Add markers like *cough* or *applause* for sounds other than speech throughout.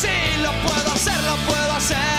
Sí, lo puedo hacer, lo puedo hacer.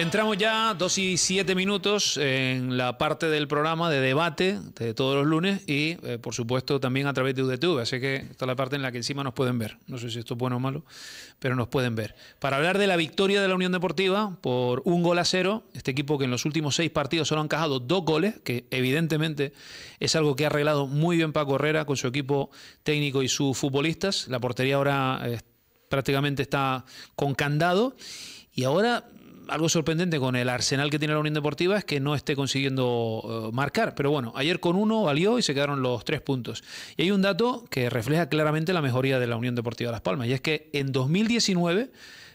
Entramos ya, dos y siete minutos, en la parte del programa de debate de todos los lunes y, eh, por supuesto, también a través de YouTube, Así que esta es la parte en la que encima nos pueden ver. No sé si esto es bueno o malo, pero nos pueden ver. Para hablar de la victoria de la Unión Deportiva por un gol a cero, este equipo que en los últimos seis partidos solo han encajado dos goles, que evidentemente es algo que ha arreglado muy bien Paco Herrera con su equipo técnico y sus futbolistas. La portería ahora eh, prácticamente está con candado. Y ahora algo sorprendente con el arsenal que tiene la Unión Deportiva es que no esté consiguiendo eh, marcar. Pero bueno, ayer con uno valió y se quedaron los tres puntos. Y hay un dato que refleja claramente la mejoría de la Unión Deportiva de Las Palmas, y es que en 2019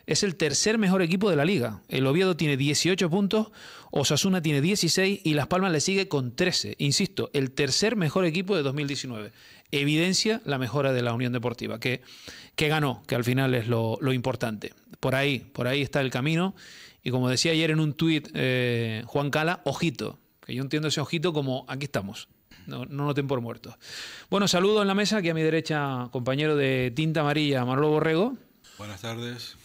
es el tercer mejor equipo de la liga. El Oviedo tiene 18 puntos, Osasuna tiene 16 y Las Palmas le sigue con 13. Insisto, el tercer mejor equipo de 2019. Evidencia la mejora de la Unión Deportiva, que, que ganó, que al final es lo, importante. Por ahí, por ahí está el camino y como decía ayer en un tuit eh, Juan Cala, ojito, que yo entiendo ese ojito como aquí estamos. No, no noten por muertos. Bueno, saludo en la mesa, aquí a mi derecha, compañero de Tinta Amarilla, Manolo Borrego. Buenas tardes.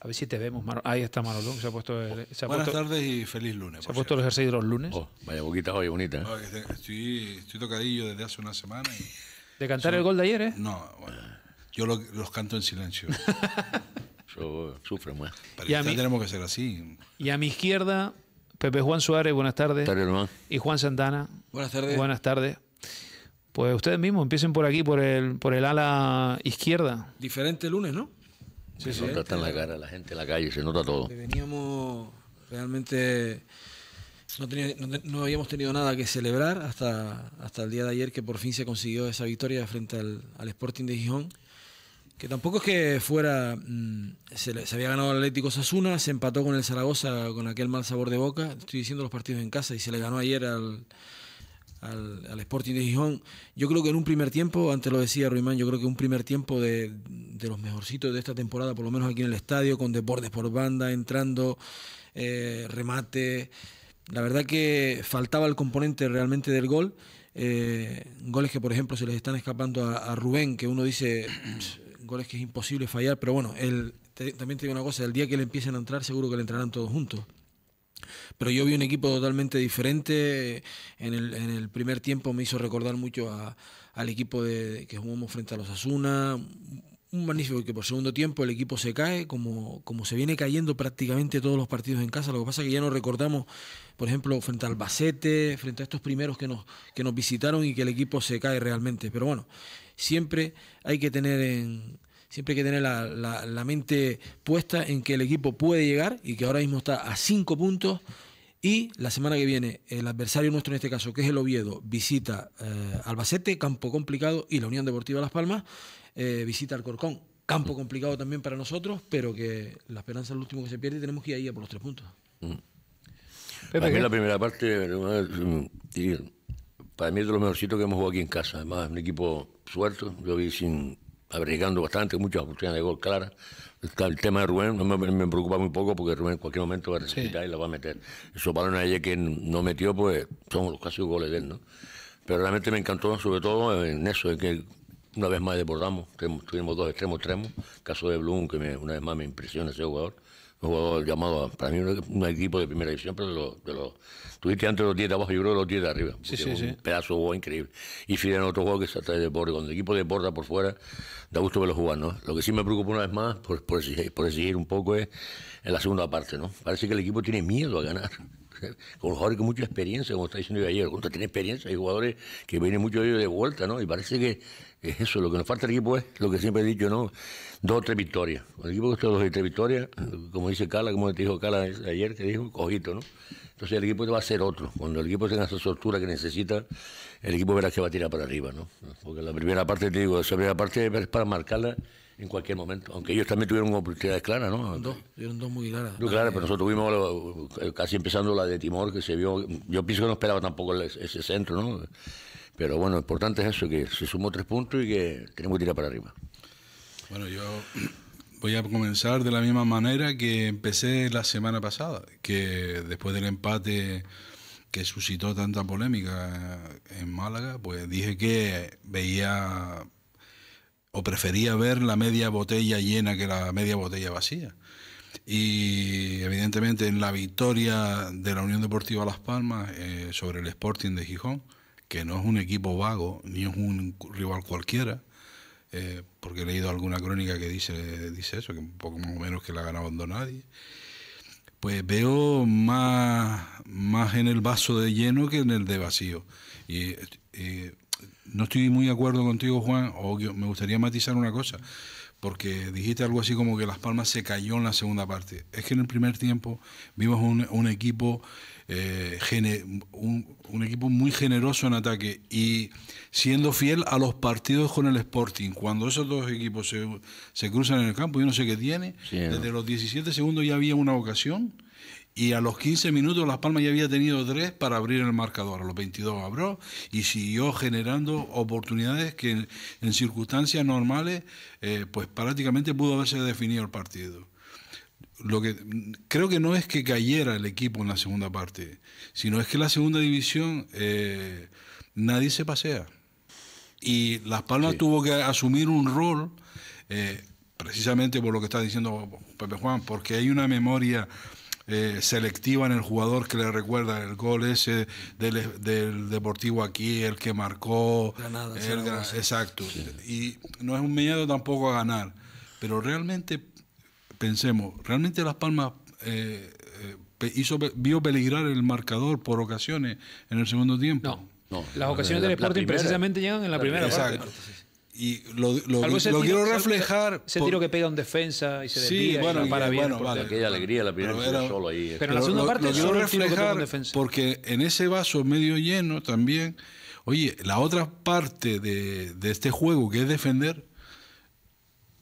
A ver si te vemos, Manolo. Ahí está Manolo, se ha puesto... Buenas tardes y feliz lunes. Se ha puesto los el de los lunes. Oh, vaya boquita hoy, bonita. ¿eh? Ah, estoy, tocadillo desde hace una semana. ¿De cantar el gol de ayer, eh? No, yo los canto en silencio. *laughs* sufre sufro y a mi, tenemos que ser así. Y a mi izquierda, Pepe Juan Suárez, buenas tardes. Y Juan Santana. Buenas tardes. Buenas tardes. Pues ustedes mismos empiecen por aquí, por el, por el ala izquierda. Diferente lunes, ¿no? Sí, se nota está en la cara, la gente en la calle, se nota todo. Veníamos realmente. No, habíamos tenido nada que celebrar hasta, hasta el día de ayer que por fin se consiguió esa victoria frente al, al Sporting de Gijón que tampoco es que fuera. Mm, se, había ganado el Atlético Sasuna, se empató con el Zaragoza con aquel mal sabor de boca. Estoy diciendo los partidos en casa y se le ganó ayer al, al, Sporting de Gijón. Yo creo que en un primer tiempo, antes lo decía Ruimán, yo creo que un primer tiempo de, de los mejorcitos de esta temporada, por lo menos aquí en el estadio, con Deportes por banda, entrando, eh, remate. La verdad que faltaba el componente realmente del gol. Eh, goles que, por ejemplo, se les están escapando a Rubén, que uno dice goles que es imposible fallar, pero bueno, él, también te digo una cosa, el día que le empiecen a entrar seguro que le entrarán todos juntos. Pero yo vi un equipo totalmente diferente. En el, primer tiempo me hizo recordar mucho al equipo de, que jugamos frente a los Asuna. Un magnífico que por segundo tiempo el equipo se cae, como, como se viene cayendo prácticamente todos los partidos en casa. Lo que pasa es que ya no recordamos, por ejemplo, frente al Albacete, frente a estos primeros que nos, que nos visitaron y que el equipo se cae realmente. Pero bueno, siempre hay que tener siempre que tener la, mente puesta en que el equipo puede llegar y que ahora mismo está a cinco puntos. Y la semana que viene, el adversario nuestro en este caso, que es el Oviedo, visita eh, Albacete, campo complicado, y la Unión Deportiva Las Palmas eh, visita Alcorcón. Campo complicado también para nosotros, pero que la esperanza es el último que se pierde y tenemos que ir ahí a por los tres puntos. Mm. la primera parte, eh, para mí es de los mejorcitos que hemos jugado aquí en casa. Además, un equipo suelto, yo vi sin bastante, muchas oportunidades de gol claras. El tema de Rubén me, preocupa muy poco porque Rubén en cualquier momento va a respetar y la va a meter. Esos balones ayer que no metió, pues son los casi goles de él, ¿no? Pero realmente me encantó, sobre todo en eso, en que una vez más desbordamos, tuvimos dos extremos extremos, caso de Blum, que una vez más me impresiona ese jugador, un jugador llamado, para mí un, equipo de primera división, pero tuviste antes los 10 de abajo, yo creo los 10 de arriba, sí, sí, un pedazo de increíble. Y Fidel otro juego que se atrae de borde, cuando el equipo desborda por fuera, da gusto verlo jugar, ¿no? Lo que sí me preocupa una vez más, por, exigir, por exigir un poco, es en la segunda parte, ¿no? Parece que el equipo tiene miedo a ganar. *laughs* con jugadores con mucha experiencia, como está diciendo ayer, Contra tiene experiencia, hay jugadores que vienen mucho de ellos de vuelta, ¿no? Y parece que es eso, lo que nos falta al equipo es lo que siempre he dicho, ¿no? Dos o tres victorias. El equipo que está dos o tres victorias, como dice Cala, como te dijo Cala ayer, que dijo, cojito, ¿no? Entonces el equipo va a ser otro. Cuando el equipo tenga esa soltura que necesita, el equipo verá que va a tirar para arriba, ¿no? Porque la primera parte, te digo, esa primera parte es para marcarla en cualquier momento. Aunque ellos también tuvieron oportunidades claras, ¿no? Dos, tuvieron dos muy claras. pero nosotros tuvimos eh, casi empezando la de Timor, que se vio. Yo pienso que no esperaba tampoco ese centro, ¿no? Pero bueno, lo importante es eso, que se sumó tres puntos y que tenemos que tirar para arriba. Bueno, yo *clears throat* voy a comenzar de la misma manera que empecé la semana pasada, que después del empate que suscitó tanta polémica en Málaga, pues dije que veía o prefería ver la media botella llena que la media botella vacía. Y evidentemente en la victoria de la Unión Deportiva Las Palmas eh, sobre el Sporting de Gijón, que no es un equipo vago ni es un rival cualquiera, eh, porque he leído alguna crónica que dice, dice eso, que un poco más o menos que la ha ganado nadie, pues veo más, más en el vaso de lleno que en el de vacío. No estoy muy de acuerdo contigo, Juan, o me gustaría matizar una cosa, porque dijiste algo así como que Las Palmas se cayó en la segunda parte. Es que en el primer tiempo vimos un, equipo eh, un, equipo muy generoso en ataque y siendo fiel a los partidos con el Sporting. Cuando esos dos equipos se, se cruzan en el campo, yo no sé qué tiene, desde los 17 segundos ya había una ocasión y a los 15 minutos Las Palmas ya había tenido tres para abrir el marcador. A los 22 abrió y siguió generando oportunidades que en, circunstancias normales eh, pues prácticamente pudo haberse definido el partido. Lo que, creo que no es que cayera el equipo en la segunda parte, sino es que la segunda división eh, nadie se pasea. Y Las Palmas tuvo que asumir un rol, eh, precisamente por lo que está diciendo Pepe Juan, porque hay una memoria eh, selectiva en el jugador que le recuerda el gol ese del, del Deportivo aquí, el que marcó. exacto. Y no es un miedo tampoco a ganar. Pero realmente, pensemos, realmente Las Palmas eh, eh, hizo, vio peligrar el marcador por ocasiones en el segundo tiempo. No. No, las ocasiones del Sporting precisamente llegan en la, primera, Exacto y lo, quiero reflejar. Ese, tiro que pega un defensa y se desvía sí, bueno, para bien. Aquella alegría la primera pero solo ahí. Pero la segunda lo, parte lo quiero reflejar porque en ese vaso medio lleno también, oye, la otra parte de, este juego que es defender,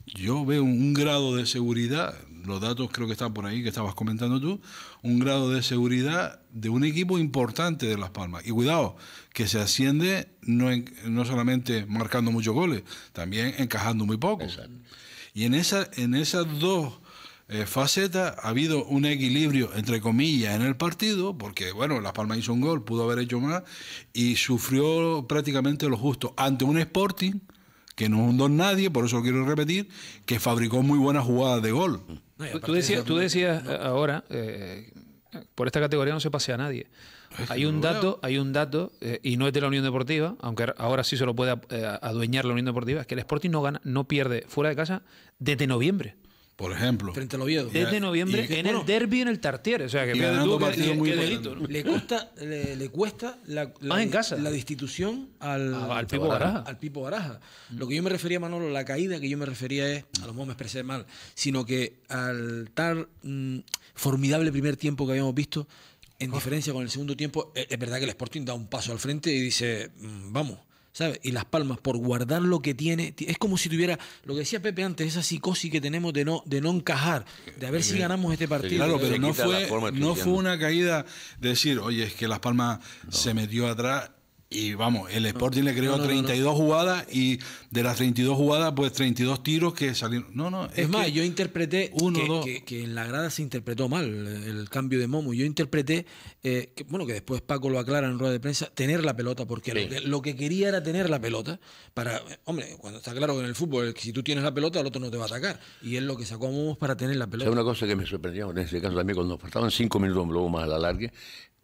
yo veo un grado de seguridad los datos creo que están por ahí, que estabas comentando tú, un grado de seguridad de un equipo importante de Las Palmas. Y cuidado, que se asciende no, solamente marcando muchos goles, también encajando muy poco. Y en, esa, en esas dos eh, facetas ha habido un equilibrio, entre comillas, en el partido, porque, bueno, Las Palmas hizo un gol, pudo haber hecho más, y sufrió prácticamente lo justo ante un Sporting que no hundó un nadie, por eso lo quiero repetir, que fabricó muy buenas jugadas de gol tú, decías, tú decías eh, ahora, eh, por esta categoría no se pasea a nadie. hay un dato, hay un dato, eh, y no es de la Unión Deportiva, aunque ahora sí se lo puede adueñar la Unión Deportiva, es que el Sporting no gana, no pierde fuera de casa desde noviembre. Por ejemplo. Frente al Oviedo. Desde noviembre en el derby en el tartiere O sea, que, le, cuesta, le, cuesta la, ah, en casa. la destitución ah, al, Pipo Baraja. Lo que yo me refería, Manolo, la caída que yo me refería es, a lo mejor me expresé mal, sino que al tal mm, formidable primer tiempo que habíamos visto, en ah. diferencia con el segundo tiempo, e, es verdad que el Sporting da un paso al frente y dice, mm, vamos. Y Las Palmas, por guardar lo que tiene, es como si tuviera, lo que decía Pepe antes, esa psicosis que tenemos de no, de no encajar, de a ver si ganamos este partido. Claro, pero no fue, no fue una caída de decir, oye, es que Las Palmas se metió atrás y vamos, el Sporting le creó 32 jugadas y de las 32 jugadas, pues 32 tiros que salieron. No, no. Es, más, yo interpreté uno, que, Que, en la grada se interpretó mal el cambio de Momo. Yo interpreté, eh, bueno, que después Paco lo aclara en rueda de prensa, tener la pelota, porque lo, que, quería era tener la pelota. para Hombre, cuando está claro que en el fútbol, si tú tienes la pelota, el otro no te va a atacar. Y es lo que sacó a Momo para tener la pelota. es una cosa que me sorprendió en ese caso también, cuando faltaban 5 minutos, luego más a la larga,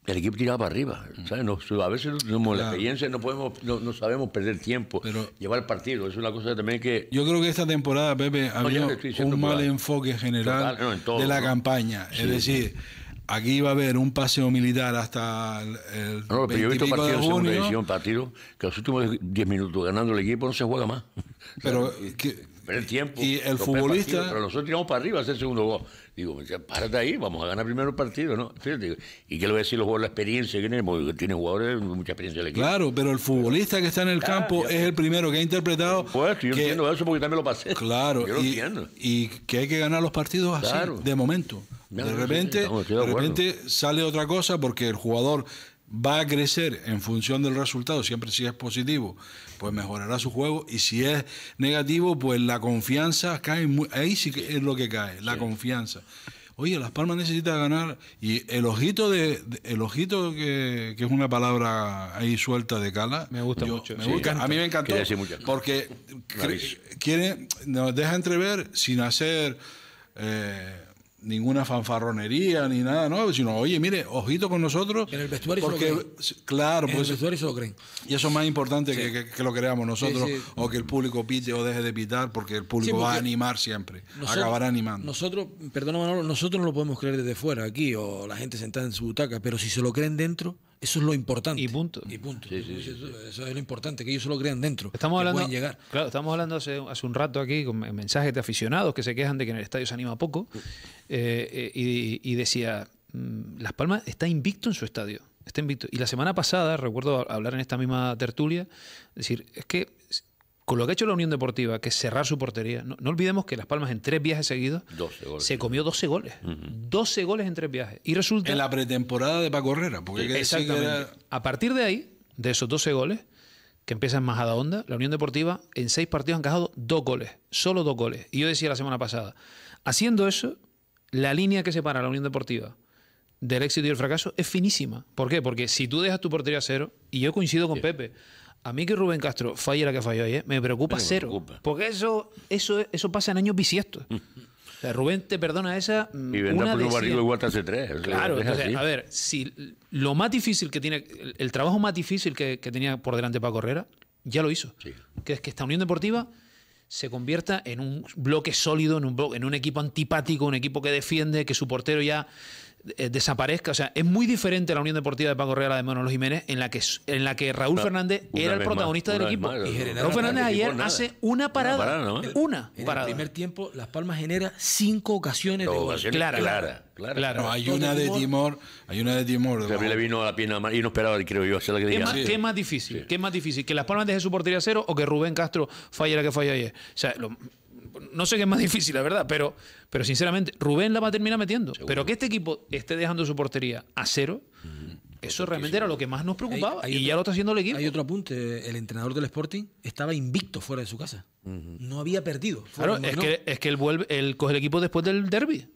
el equipo tiraba para arriba. Mm. ¿sabes? a veces como no podemos, no, sabemos perder tiempo, Pero llevar partido. Es una cosa también que. Yo creo que esta temporada, Pepe, había un mal enfoque general de la campaña. Es decir, aquí iba a haber un paseo militar hasta el. No, pero yo he visto partidos de segunda división, partidos que los últimos 10 minutos ganando el equipo no se juega más. Pero. *laughs* el tiempo. Y el futbolista. pero nosotros tiramos para arriba a hacer segundo gol. Digo, párate ahí, vamos a ganar primero el partido, ¿no? Fíjate, ¿y qué le voy a decir los jugadores la experiencia que Porque Tiene jugadores de mucha experiencia el equipo. Claro, pero el futbolista que está en el ah, campo es el primero que ha interpretado. Pues yo entiendo eso porque también lo pasé. Claro, yo lo y, entiendo. y que hay que ganar los partidos así, de momento. de repente, de repente sale otra cosa porque el jugador va a crecer en función del resultado, siempre si es positivo, pues mejorará su juego y si es negativo, pues la confianza cae, ahí sí que es lo que cae, la confianza. Oye, Las Palmas necesita ganar y el ojito de, el ojito que, que, es una palabra ahí suelta de cala. Me gusta mucho. a mí me encantó porque quiere nos deja entrever sin hacer eh, ninguna fanfarronería ni nada no sino, oye, mire, ojito con nosotros. En el vestuario porque, Claro, pues, el vestuario lo creen. Y eso es más importante que, lo creamos nosotros o que el público pite o deje de pitar, porque el público va a animar siempre, acabará animando. Nosotros, perdón Manolo, nosotros no lo podemos creer desde fuera aquí o la gente sentada en su butaca, pero si se lo creen dentro eso es lo importante. Y punto. Y punto. eso, es lo importante, que ellos solo lo crean dentro. Estamos hablando, llegar. Claro, estamos hablando hace, un rato aquí con mensajes de aficionados que se quejan de que en el estadio se anima poco. Eh, eh, y, y decía, mm, Las Palmas está invicto en su estadio. Está invicto. Y la semana pasada, recuerdo hablar en esta misma tertulia, decir, es que con lo que ha hecho la Unión Deportiva, que cerrar su portería, no, olvidemos que Las Palmas en tres viajes seguidos se comió 12 goles. 12 goles en tres viajes. Y resulta... En la pretemporada de Paco Herrera, porque A partir de ahí, de esos 12 goles, que empiezan más a la onda, la Unión Deportiva en seis partidos ha encajado dos goles, solo dos goles. Y yo decía la semana pasada, haciendo eso, la línea que separa a la Unión Deportiva del éxito y el fracaso es finísima. ¿Por qué? Porque si tú dejas tu portería a cero, y yo coincido con Pepe, a mí que Rubén Castro falla la que falló ayer, ¿eh? me preocupa cero. Porque eso, eso, eso pasa en años bisiestos. Mm. Rubén te perdona esa. Mm, y vendrá por un barril igual que hace tres. Claro, a ver, si lo más difícil que tiene, el, trabajo más difícil que, tenía por delante para Correra ya lo hizo. Que es que esta Unión Deportiva se convierta en un bloque sólido, en un, en un equipo antipático, un equipo que defiende, que su portero ya eh, desaparezca. O sea, es muy diferente la Unión Deportiva de Paco Real a la de Manolo Jiménez, en la que, en la que Raúl Fernández era el protagonista del equipo. Raúl Fernández ayer hace una parada. Una parada. en el primer tiempo, Las Palmas genera cinco ocasiones de gol. Clara. Claro. claro. hay una de Timor, hay una de Timor. le vino a la pierna y no esperaba, creo yo, que ¿Qué, más, ¿Qué más difícil? ¿Qué más difícil? ¿Que Las Palmas deje su portería cero o que Rubén Castro falle la que falló ayer? O sea, lo, no sé qué es más difícil, la verdad, pero, pero sinceramente, Rubén la va a terminar metiendo. Pero que este equipo esté dejando su portería a cero, mm. eso realmente era lo que más nos preocupaba y ya lo está haciendo el equipo. Hay otro apunte, el entrenador del Sporting estaba invicto fuera de su casa. No había perdido. Claro, es que, es que él, vuelve, coge el equipo después del derby.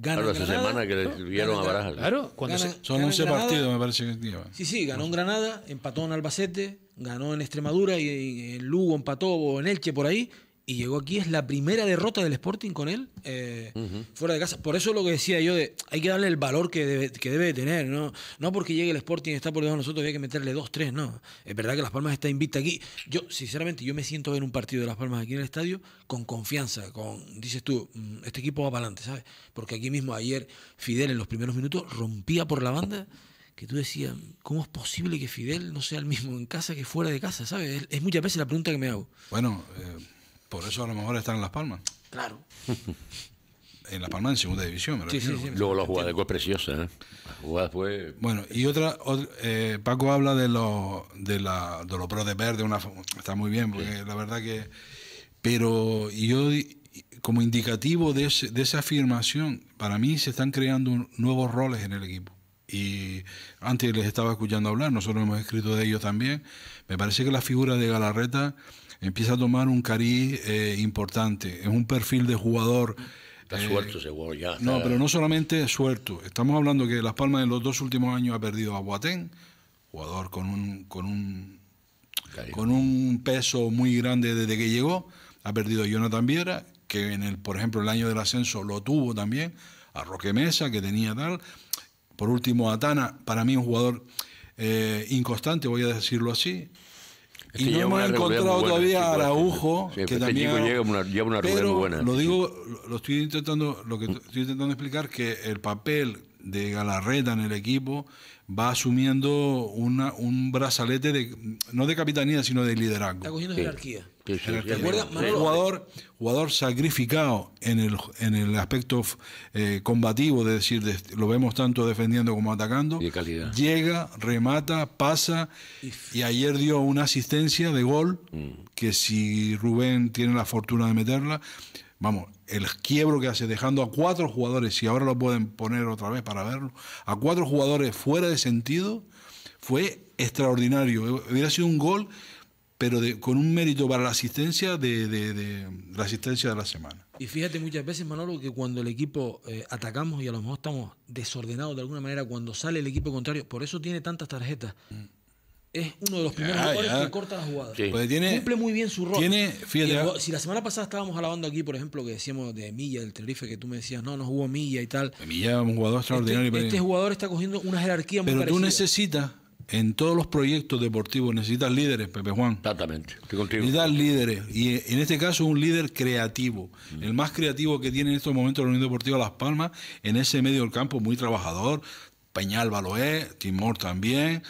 claro, semana que le vieron a Barajas. Claro, cuando son 11 partidos, me parece que Sí, sí, ganó en Granada, empató en Albacete, ganó en Extremadura y, y en Lugo empató o en Elche por ahí y llegó aquí, es la primera derrota del Sporting con él eh, fuera de casa. Por eso lo que decía yo, de, hay que darle el valor que debe, tener, ¿no? No porque llegue el Sporting y está por debajo de nosotros, hay que meterle dos, tres, no. Es verdad que Las Palmas está invicta aquí. Yo, sinceramente, yo me siento en ver un partido de Las Palmas aquí en el estadio con confianza, con, dices tú, mm, este equipo va para adelante, ¿sabes? Porque aquí mismo ayer Fidel en los primeros minutos rompía por la banda que tú decías, ¿cómo es posible que Fidel no sea el mismo en casa que fuera de casa? ¿Sabes? Es, muchas veces la pregunta que me hago. Bueno, eh, por eso a lo mejor están en Las Palmas. Claro. *laughs* en Las Palmas en segunda división. Luego la jugada fue preciosa. ¿eh? La jugada fue... Bueno, y otra, eh, Paco habla de los de, la, de los pros de verde, una, está muy bien, porque la verdad que... Pero yo, como indicativo de, de esa afirmación, para mí se están creando nuevos roles en el equipo. Y antes les estaba escuchando hablar, nosotros hemos escrito de ellos también. Me parece que la figura de Galarreta empieza a tomar un cariz eh, importante. Es un perfil de jugador. Está eh, suelto suelto jugador ya. No, pero no solamente suelto. Estamos hablando que Las Palmas en los dos últimos años ha perdido a Boateng, jugador con un, con un, con un peso muy grande desde que llegó. Ha perdido a Jonathan Viera, que en el, por ejemplo, el año del ascenso lo tuvo también. A Roque Mesa, que tenía tal. Por último, a Tana... para mí un jugador eh, inconstante, voy a decirlo así y no hemos encontrado todavía a este Araujo, que este también... una pero buena. Lo digo, lo estoy intentando, lo que estoy intentando explicar que el papel de Galarreta en el equipo va asumiendo una, un brazalete de, no de capitanía, sino de liderazgo. Está cogiendo jerarquía jugador, sacrificado en el, en el aspecto eh, combativo, de decir, lo vemos tanto defendiendo como atacando. Llega, remata, pasa y ayer dio una asistencia de gol mm. que si Rubén tiene la fortuna de meterla, vamos, el quiebro que hace dejando a cuatro jugadores, si ahora lo pueden poner otra vez para verlo, a cuatro jugadores fuera de sentido, fue extraordinario. Hubiera sido un gol pero con un mérito para la asistencia de, la asistencia de la semana. Y fíjate muchas veces, Manolo, que cuando el equipo eh, atacamos y a lo mejor estamos desordenados de alguna manera, cuando sale el equipo contrario, por eso tiene tantas tarjetas. Mm. Es uno de los primeros jugadores que corta la jugada. Cumple muy bien su rol. Ah. si la semana pasada estábamos alabando aquí, por ejemplo, que decíamos de Milla, del Tenerife, que tú me decías, no, no jugó Milla y tal. Milla es un jugador este, extraordinario. Este, este jugador está cogiendo una jerarquía muy Pero tú necesitas en todos los proyectos deportivos necesitas líderes, Pepe Juan. Exactamente, Necesitas líderes, y en este caso un líder creativo, mm. el más creativo que tiene en estos momentos la Unión Deportiva Las Palmas, en ese medio del campo, muy trabajador, lo es. Timor también,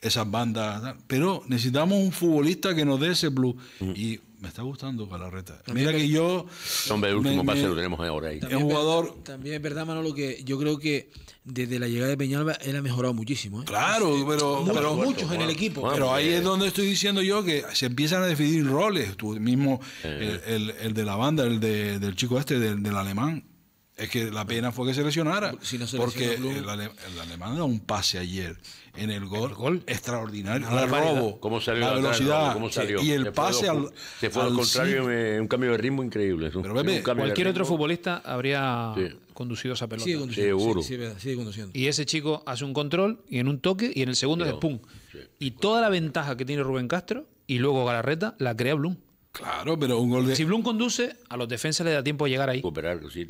esas bandas, pero necesitamos un futbolista que nos dé ese blue. Mm. Y me está gustando reta Mira que eh, yo. Hombre, el último pase lo tenemos ahí. También, es jugador. También es verdad, Manolo, que yo creo que desde la llegada de Peñalba él ha mejorado muchísimo. ¿eh? Claro, pero, pero muchos en el equipo. pero ahí eh, es donde estoy diciendo yo que se empiezan a definir roles. Tú mismo, el, de la banda, el de, del chico este, del, alemán. Es que la pena fue que se lesionara. porque el, el alemán da un pase ayer en el gol, extraordinario, al robo, la velocidad y el pase al se fue al, contrario, un cambio de ritmo increíble. Pero cualquier otro futbolista habría conducido esa pelota. Sigue conduciendo, seguro. Y ese chico hace un control y en un toque y en el segundo es pum. Y toda la ventaja que tiene Rubén Castro y luego Galarreta la crea Blum. Claro, pero un gol de... Si Blum conduce, a los defensas le da tiempo de llegar ahí.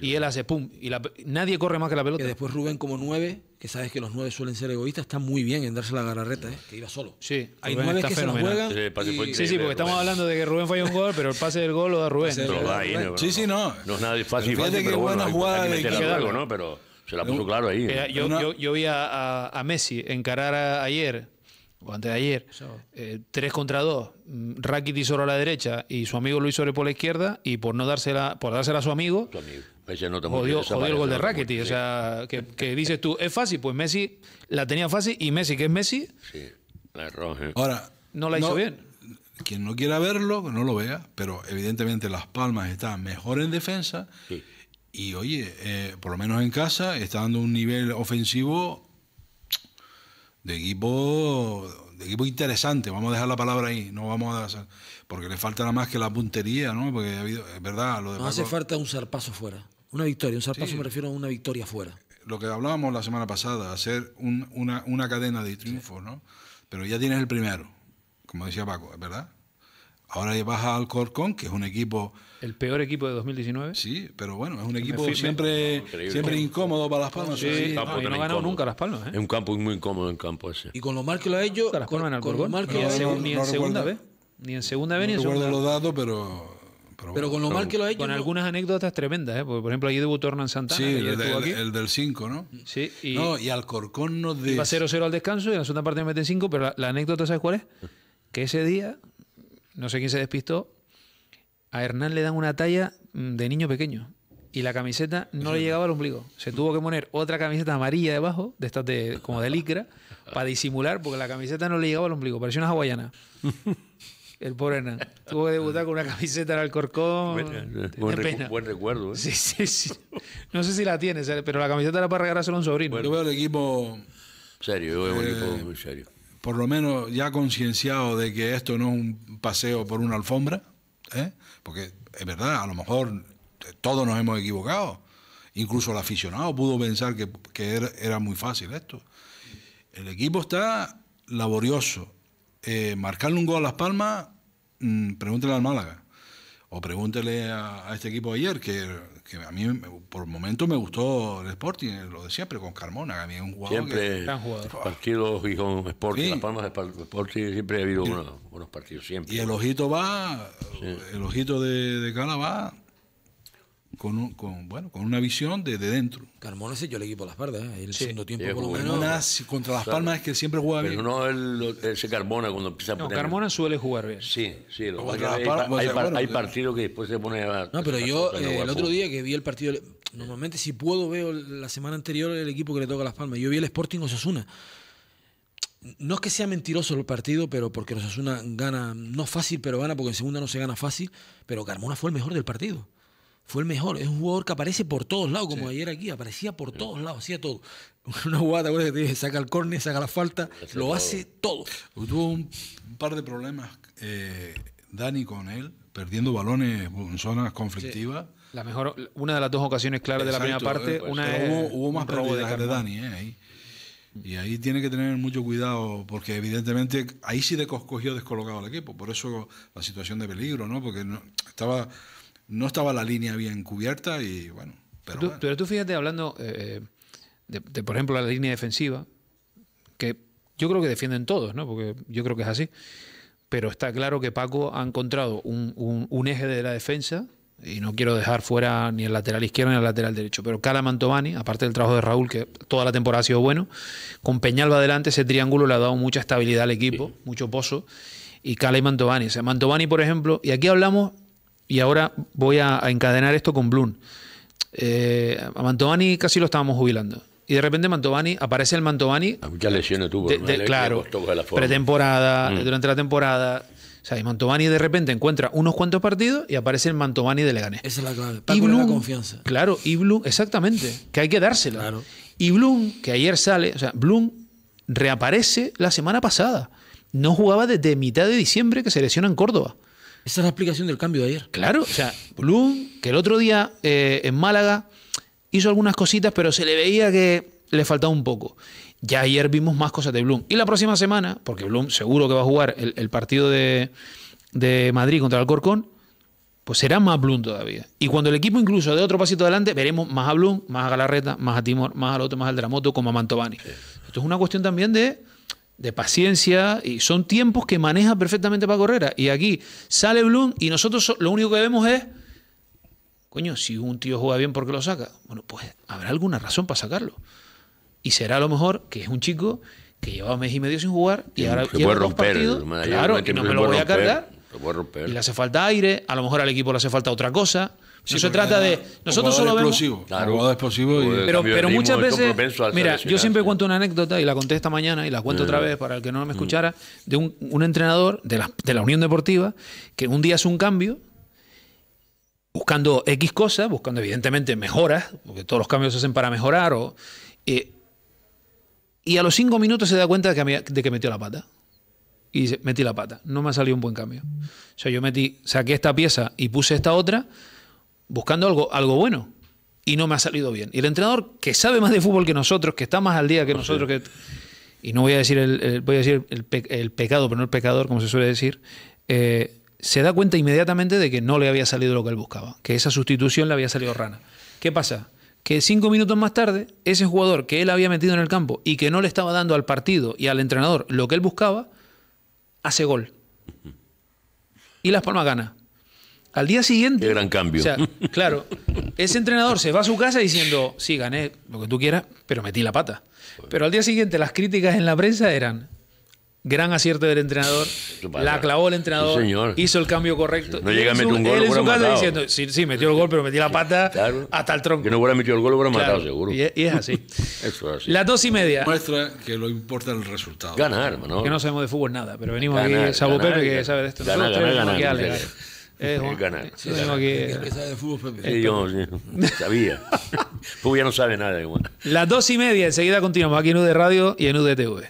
y él hace pum. Y nadie corre más que la pelota. Que después Rubén, como nueve, que sabes que los nueve suelen ser egoístas, está muy bien en darse la gararreta ¿eh? que iba solo. Sí, hay Rubén que fenomenal. se Sí, sí, porque estamos hablando de que Rubén fue un gol, pero el pase del gol lo da Rubén. no, sí, sí, no. No es nada fácil. Pero fíjate fácil, que buena bueno, jugada hay, que de algo, ¿no? Pero se la puso claro ahí. ¿eh? Yo, vi a, Messi encarar ayer o antes de ayer, 3 eh, contra 2, mm, Rakitic solo a la derecha y su amigo Luis sobre por la izquierda, y por no dársela, por dársela a su amigo, el gol de Rakitic. O sea, que, dices tú, es fácil, pues Messi la tenía fácil y Messi, que es Messi, sí. la eh. Ahora, no la hizo bien. Quien no quiera verlo, no lo vea, pero evidentemente Las Palmas está mejor en defensa. Y oye, eh, por lo menos en casa, está dando un nivel ofensivo de equipo, de equipo interesante, vamos a dejar la palabra ahí, no vamos a porque le falta nada más que la puntería, ¿no? Porque ha habido, es verdad, lo de hace falta un zarpazo fuera, una victoria, un zarpazo me refiero a una victoria fuera. Lo que hablábamos la semana pasada, hacer un, una, una, cadena de triunfos, ¿no? Pero ya tienes el primero, como decía Paco, es verdad. Ahora vas al Corcón, que es un equipo ¿El peor equipo de 2019? Sí, pero bueno, es un equipo siempre, incómodo para Las Palmas. Sí, no, ha ganado nunca Las Palmas. ¿eh? Es un campo muy incómodo, en campo ese. Y con lo mal que lo ha hecho. Las en Con, ni, en segunda vez. Ni en segunda vez ni en segunda. No los datos, pero. Pero, con lo mal que lo ha hecho. Con algunas anécdotas tremendas, ¿eh? por ejemplo, allí debutó Hernán Santana. Sí, el, de, del 5, ¿no? Sí. Y no, y Alcorcón no de... Iba 0-0 al descanso y en la segunda parte meten 5, pero la, anécdota, ¿sabes cuál es? Que ese día, no sé quién se despistó, a Hernán le dan una talla mm, de niño pequeño y la camiseta no le llegaba al ombligo. Se tuvo que poner otra camiseta amarilla debajo, de estas de, como de licra, para disimular, porque la camiseta no le llegaba al ombligo, parecía una hawaiana. *laughs* El pobre Hernán. Tuvo que debutar con una camiseta al Alcorcón. Buen, ¿eh? buen, recuerdo. ¿eh? Sí, sí, sí. No sé si la tiene pero la camiseta era para regalársela a un sobrino. Bueno, yo veo el equipo... Serio, yo veo el equipo eh, serio. Por lo menos ya concienciado de que esto no es un paseo por una alfombra, ¿eh? Porque es verdad, a lo mejor todos nos hemos equivocado. Incluso el aficionado pudo pensar que, era, muy fácil esto. El equipo está laborioso. Eh, marcarle un gol a Las Palmas, mm, pregúntele al Málaga. O pregúntele a, este equipo ayer, que que a mí por momentos me gustó el Sporting, eh, lo decía, pero con Carmona, a mí es un jugador siempre que... y con Sporting, las palmas de Sporting siempre ha habido ...unos buenos, partidos siempre. Y el ojito va, el ojito de, de Cala va con, bueno, con una visión de, dentro. Carmona se echó el equipo a las Palmas el ¿eh? tiempo contra las palmas es que siempre juega bien. Pero no él, se Carmona cuando empieza a poner... Carmona suele jugar bien. Sí, sí. hay, partidos que después se pone a... No, pero yo eh, el otro día que vi el partido... Normalmente si puedo veo la semana anterior el equipo que le toca a las palmas. Yo vi el Sporting Osasuna. No es que sea mentiroso el partido, pero porque Osasuna gana, no fácil, pero gana porque en segunda no se gana fácil, pero Carmona fue el mejor del partido fue el mejor. Es un jugador que aparece por todos lados, como ayer aquí, aparecía por todos lados, hacía todo. *laughs* Una jugada, que te Saca el córner, saca la falta, lo hace todo. Tuvo un, par de problemas eh, Dani con él, perdiendo balones en zonas conflictivas. La mejor, una de las dos ocasiones claras de la primera parte, eh, una hubo, más problemas de, Dani, eh, Y ahí tiene que tener mucho cuidado, porque evidentemente ahí sí de cogió descolocado al equipo. Por eso la situación de peligro, ¿no? Porque estaba no estaba la línea bien cubierta y bueno. Pero, tú, fíjate, hablando eh, de, por ejemplo, la línea defensiva, que yo creo que defienden todos, ¿no? Porque yo creo que es así. Pero está claro que Paco ha encontrado un, eje de la defensa y no quiero dejar fuera ni el lateral izquierdo ni el lateral derecho, pero Cala Mantovani, aparte del trabajo de Raúl, que toda la temporada ha sido bueno, con Peñalba adelante, ese triángulo le ha dado mucha estabilidad al equipo, mucho pozo, y Cala y Mantovani. O sea, Mantovani, por ejemplo, y aquí hablamos y ahora voy a, encadenar esto con Bloom. Eh, a Mantovani casi lo estábamos jubilando. Y de repente Mantovani, aparece el Mantovani. A ah, lesión tuvo. claro, pretemporada, mm. durante la temporada. O sea, y Mantovani de repente encuentra unos cuantos partidos y aparece el Mantovani de Leganés. Esa es la clave. y confianza. Claro, y exactamente. Que hay que dársela. Claro. Y Bloom, que ayer sale, o sea, Bloom reaparece la semana pasada. No jugaba desde mitad de diciembre que se lesiona en Córdoba. Esa es la explicación del cambio de ayer. Claro, o sea, Blum, que el otro día eh, en Málaga hizo algunas cositas, pero se le veía que le faltaba un poco. Ya ayer vimos más cosas de Blum. Y la próxima semana, porque Blum seguro que va a jugar el, partido de, Madrid contra el Corcón, pues será más Blum todavía. Y cuando el equipo incluso dé otro pasito adelante, veremos más a Blum, más a Galarreta, más a Timor, más al otro, más al Dramoto, como a Mantovani. Esto es una cuestión también de de paciencia y son tiempos que maneja perfectamente para correr, Y aquí sale Bloom y nosotros lo único que vemos es, coño, si un tío juega bien, ¿por qué lo saca? Bueno, pues habrá alguna razón para sacarlo. Y será a lo mejor que es un chico que llevaba un mes y medio sin jugar y, ahora partidos, claro, y no me lo voy a cargar. Y le hace falta aire, a lo mejor al equipo le hace falta otra cosa. Si se trata de. Nosotros solo vemos. Jugador explosivo. Y, pero, pero muchas veces. Mira, yo siempre cuento una anécdota y la conté esta mañana y la cuento otra vez para el que no me mm. escuchara. De un, entrenador de la, Unión Deportiva que un día hace un cambio buscando X cosas, buscando evidentemente mejoras, porque todos los cambios se hacen para mejorar. O, eh, y a los cinco minutos se da cuenta de que, de que metió la pata. Y dice, metí la pata, no me ha salido un buen cambio. O sea, yo metí, saqué esta pieza y puse esta otra buscando algo, algo bueno y no me ha salido bien. Y el entrenador que sabe más de fútbol que nosotros, que está más al día que nosotros, que, y no voy a decir el, voy a decir el, pecado, pero no el pecador, como se suele decir, eh, se da cuenta inmediatamente de que no le había salido lo que él buscaba, que esa sustitución le había salido rana. ¿Qué pasa? Que cinco minutos más tarde, ese jugador que él había metido en el campo y que no le estaba dando al partido y al entrenador lo que él buscaba, hace gol. Y Las Palmas gana. Al día siguiente. Qué gran cambio. O sea, claro, ese entrenador se va a su casa diciendo, sí, gané lo que tú quieras, pero metí la pata. Pero al día siguiente las críticas en la prensa eran, gran acierto del entrenador, la clavó el entrenador, hizo el cambio correcto. No llega a meter un gol, él en su casa diciendo, sí, sí, metió el gol, pero metí la pata hasta el tronco. Que no hubiera metido el gol, hubiera matado seguro. Y, es así. *laughs* así. Las dos y media. Muestra que lo importa el resultado. Ganar, ¿no? Que no sabemos de fútbol nada, pero venimos aquí, Sabo Pepe, que sabe de esto. Ganar, ganar, ganar eh, el canal. de fútbol, yo, sabía. *laughs* Fútbol ya no sabe nada Las dos y media, enseguida continuamos aquí en UD Radio y en UDTV.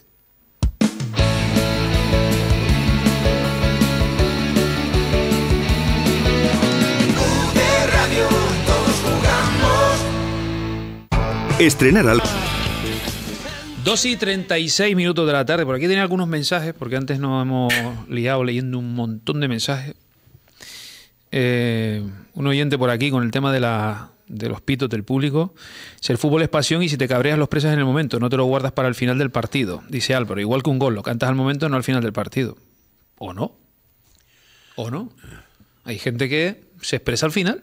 Estrenar al... 2 y 36 minutos de la tarde. Por aquí tenía algunos mensajes, porque antes nos hemos liado leyendo un montón de mensajes eh, un oyente por aquí con el tema de, los pitos del público. Si el fútbol es pasión y si te cabreas los presas en el momento, no te lo guardas para el final del partido, dice Álvaro. Igual que un gol, lo cantas al momento, no al final del partido. ¿O no? ¿O no? Hay gente que se expresa al final.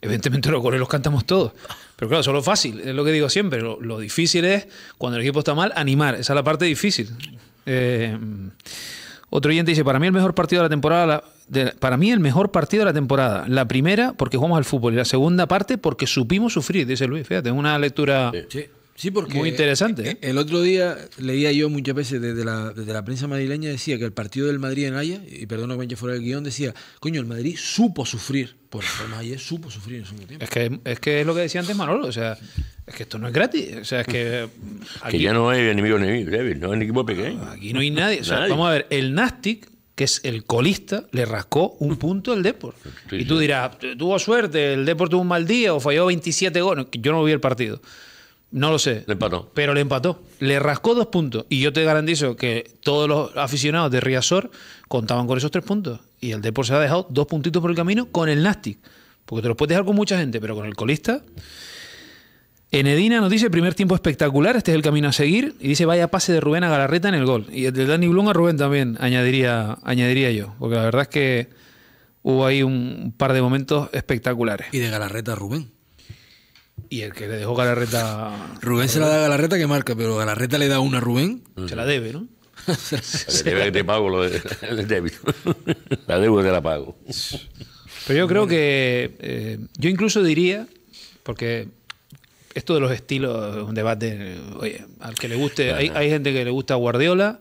Evidentemente los goles los cantamos todos. Pero claro, eso lo fácil, es lo que digo siempre. Lo, difícil es, cuando el equipo está mal, animar. Esa es la parte difícil. Eh, otro oyente dice, para mí el mejor partido de la temporada para mí el mejor partido de la temporada. La primera porque jugamos al fútbol y la segunda parte porque supimos sufrir, dice Luis. Fíjate, una lectura muy interesante. ¿eh? El otro día leía yo muchas veces desde la, la prensa madrileña, decía que el partido del Madrid en Haya, y perdona que fuera del guión, decía, coño, el Madrid supo sufrir. Por el ayer supo sufrir en su tiempo. Es que, es lo que decía antes Manolo, o sea, es que esto no es gratis. O sea, es que. Aquí, ya no hay enemigo débil, no hay equipo pequeño. Aquí no hay nadie. nadie. vamos a ver, el Nastic que es el colista, le rascó un mm. punto al Deport. y tú dirás, tuvo suerte, el Deport tuvo un mal día o falló 27 goles. Yo no vi el partido. No lo sé. Le empató. Pero le empató. Le rascó dos puntos. Y yo te garantizo que todos los aficionados de Riazor contaban con esos tres puntos. Y el Deport se ha dejado dos puntitos por el camino con el Nastic. Porque te los puedes dejar con mucha gente, pero con el colista. Edina nos dice, primer tiempo espectacular, este es el camino a seguir. Y dice, vaya pase de Rubén a Galarreta en el gol. Y el de Dani Blum a Rubén también, añadiría, añadiría yo. Porque la verdad es que hubo ahí un par de momentos espectaculares. Y de Galarreta a Rubén. Y el que le dejó Galarreta... Rubén, se la da a Galarreta que marca, pero Galarreta le da una a Rubén. Se la debe, ¿no? se *laughs* debe que te pago de, el débito. La debo te la pago. Pero yo creo que... Eh, yo incluso diría, porque esto de los estilos es un debate, oye, al que le guste, hay, hay, gente que le gusta Guardiola,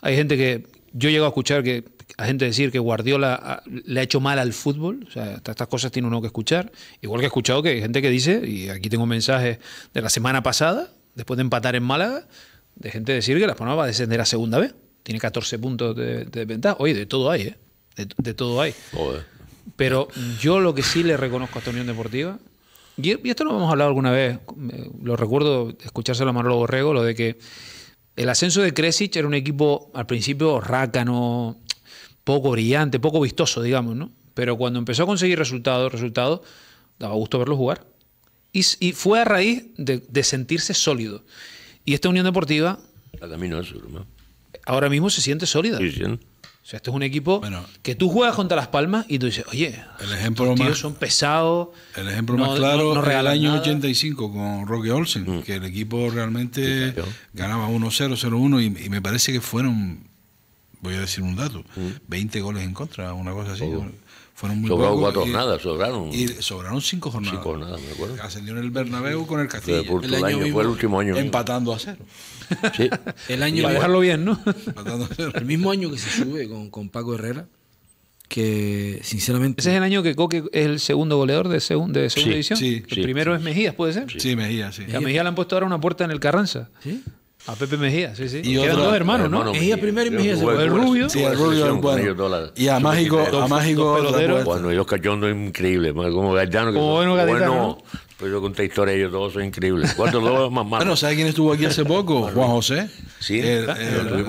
hay gente que, yo llego a escuchar que a gente decir que Guardiola ah, le ha hecho mal al fútbol, o sea, estas cosas tiene uno que escuchar, igual que he escuchado que hay gente que dice, y aquí tengo mensajes de la semana pasada, después de empatar en Málaga, de gente decir que la Palmas va a descender a segunda vez, tiene 14 puntos de, ventaja, oye, de todo hay, ¿eh? de, de todo hay. Joder. Pero yo lo que sí le reconozco a esta Unión Deportiva y, esto lo hemos hablado alguna vez, eh, lo recuerdo escuchárselo a Manolo Borrego, lo de que el ascenso de Kresic era un equipo al principio rácano, poco brillante, poco vistoso, digamos, ¿no? Pero cuando empezó a conseguir resultados, resultados, daba gusto verlo jugar. Y, fue a raíz de, sentirse sólido. Y esta Unión Deportiva... Ahora mismo se siente sólida. Sí, o sea, esto es un equipo que tú juegas contra Las Palmas y tú dices, oye, el ejemplo los tíos son pesados. El ejemplo más claro es el año 85 con Rocky Olsen, mm. que el equipo realmente ganaba 1-0, 0-1 y, me parece que fueron, voy a decir un dato, 20 mm. goles en contra, una cosa así sobraron cuatro jornadas, sobraron. Y sobraron cinco jornadas. Cinco me acuerdo. Ascendió en el Bernabéu con el Castilla. El, año, fue el último año. Empatando a cero. Sí. *laughs* el año... Para dejarlo bien, ¿no? Empatando a cero. El mismo año que se sube con, con Paco Herrera, que sinceramente... Ese es el año que Coque es el segundo goleador de, segun, de segunda sí, división. Sí, el primero es Mejías, ¿puede ser? Sí, Mejías, sí. A Mejías le han puesto ahora una puerta en el Carranza. Sí. A Pepe Mejía, sí, sí. Y Quedan dos hermanos, ¿no? Mejía, primero y Mejía segundo. El rubio. Sí, el rubio bueno. Y a Mágico, a Mágico. Bueno, ellos cachondos es increíble. Como Gaetano. Como bueno Pues yo conté historia ellos todos son increíbles. ¿Cuántos dos más malos? Bueno, ¿sabes quién estuvo aquí hace poco? *laughs* Juan José. Sí, el, el,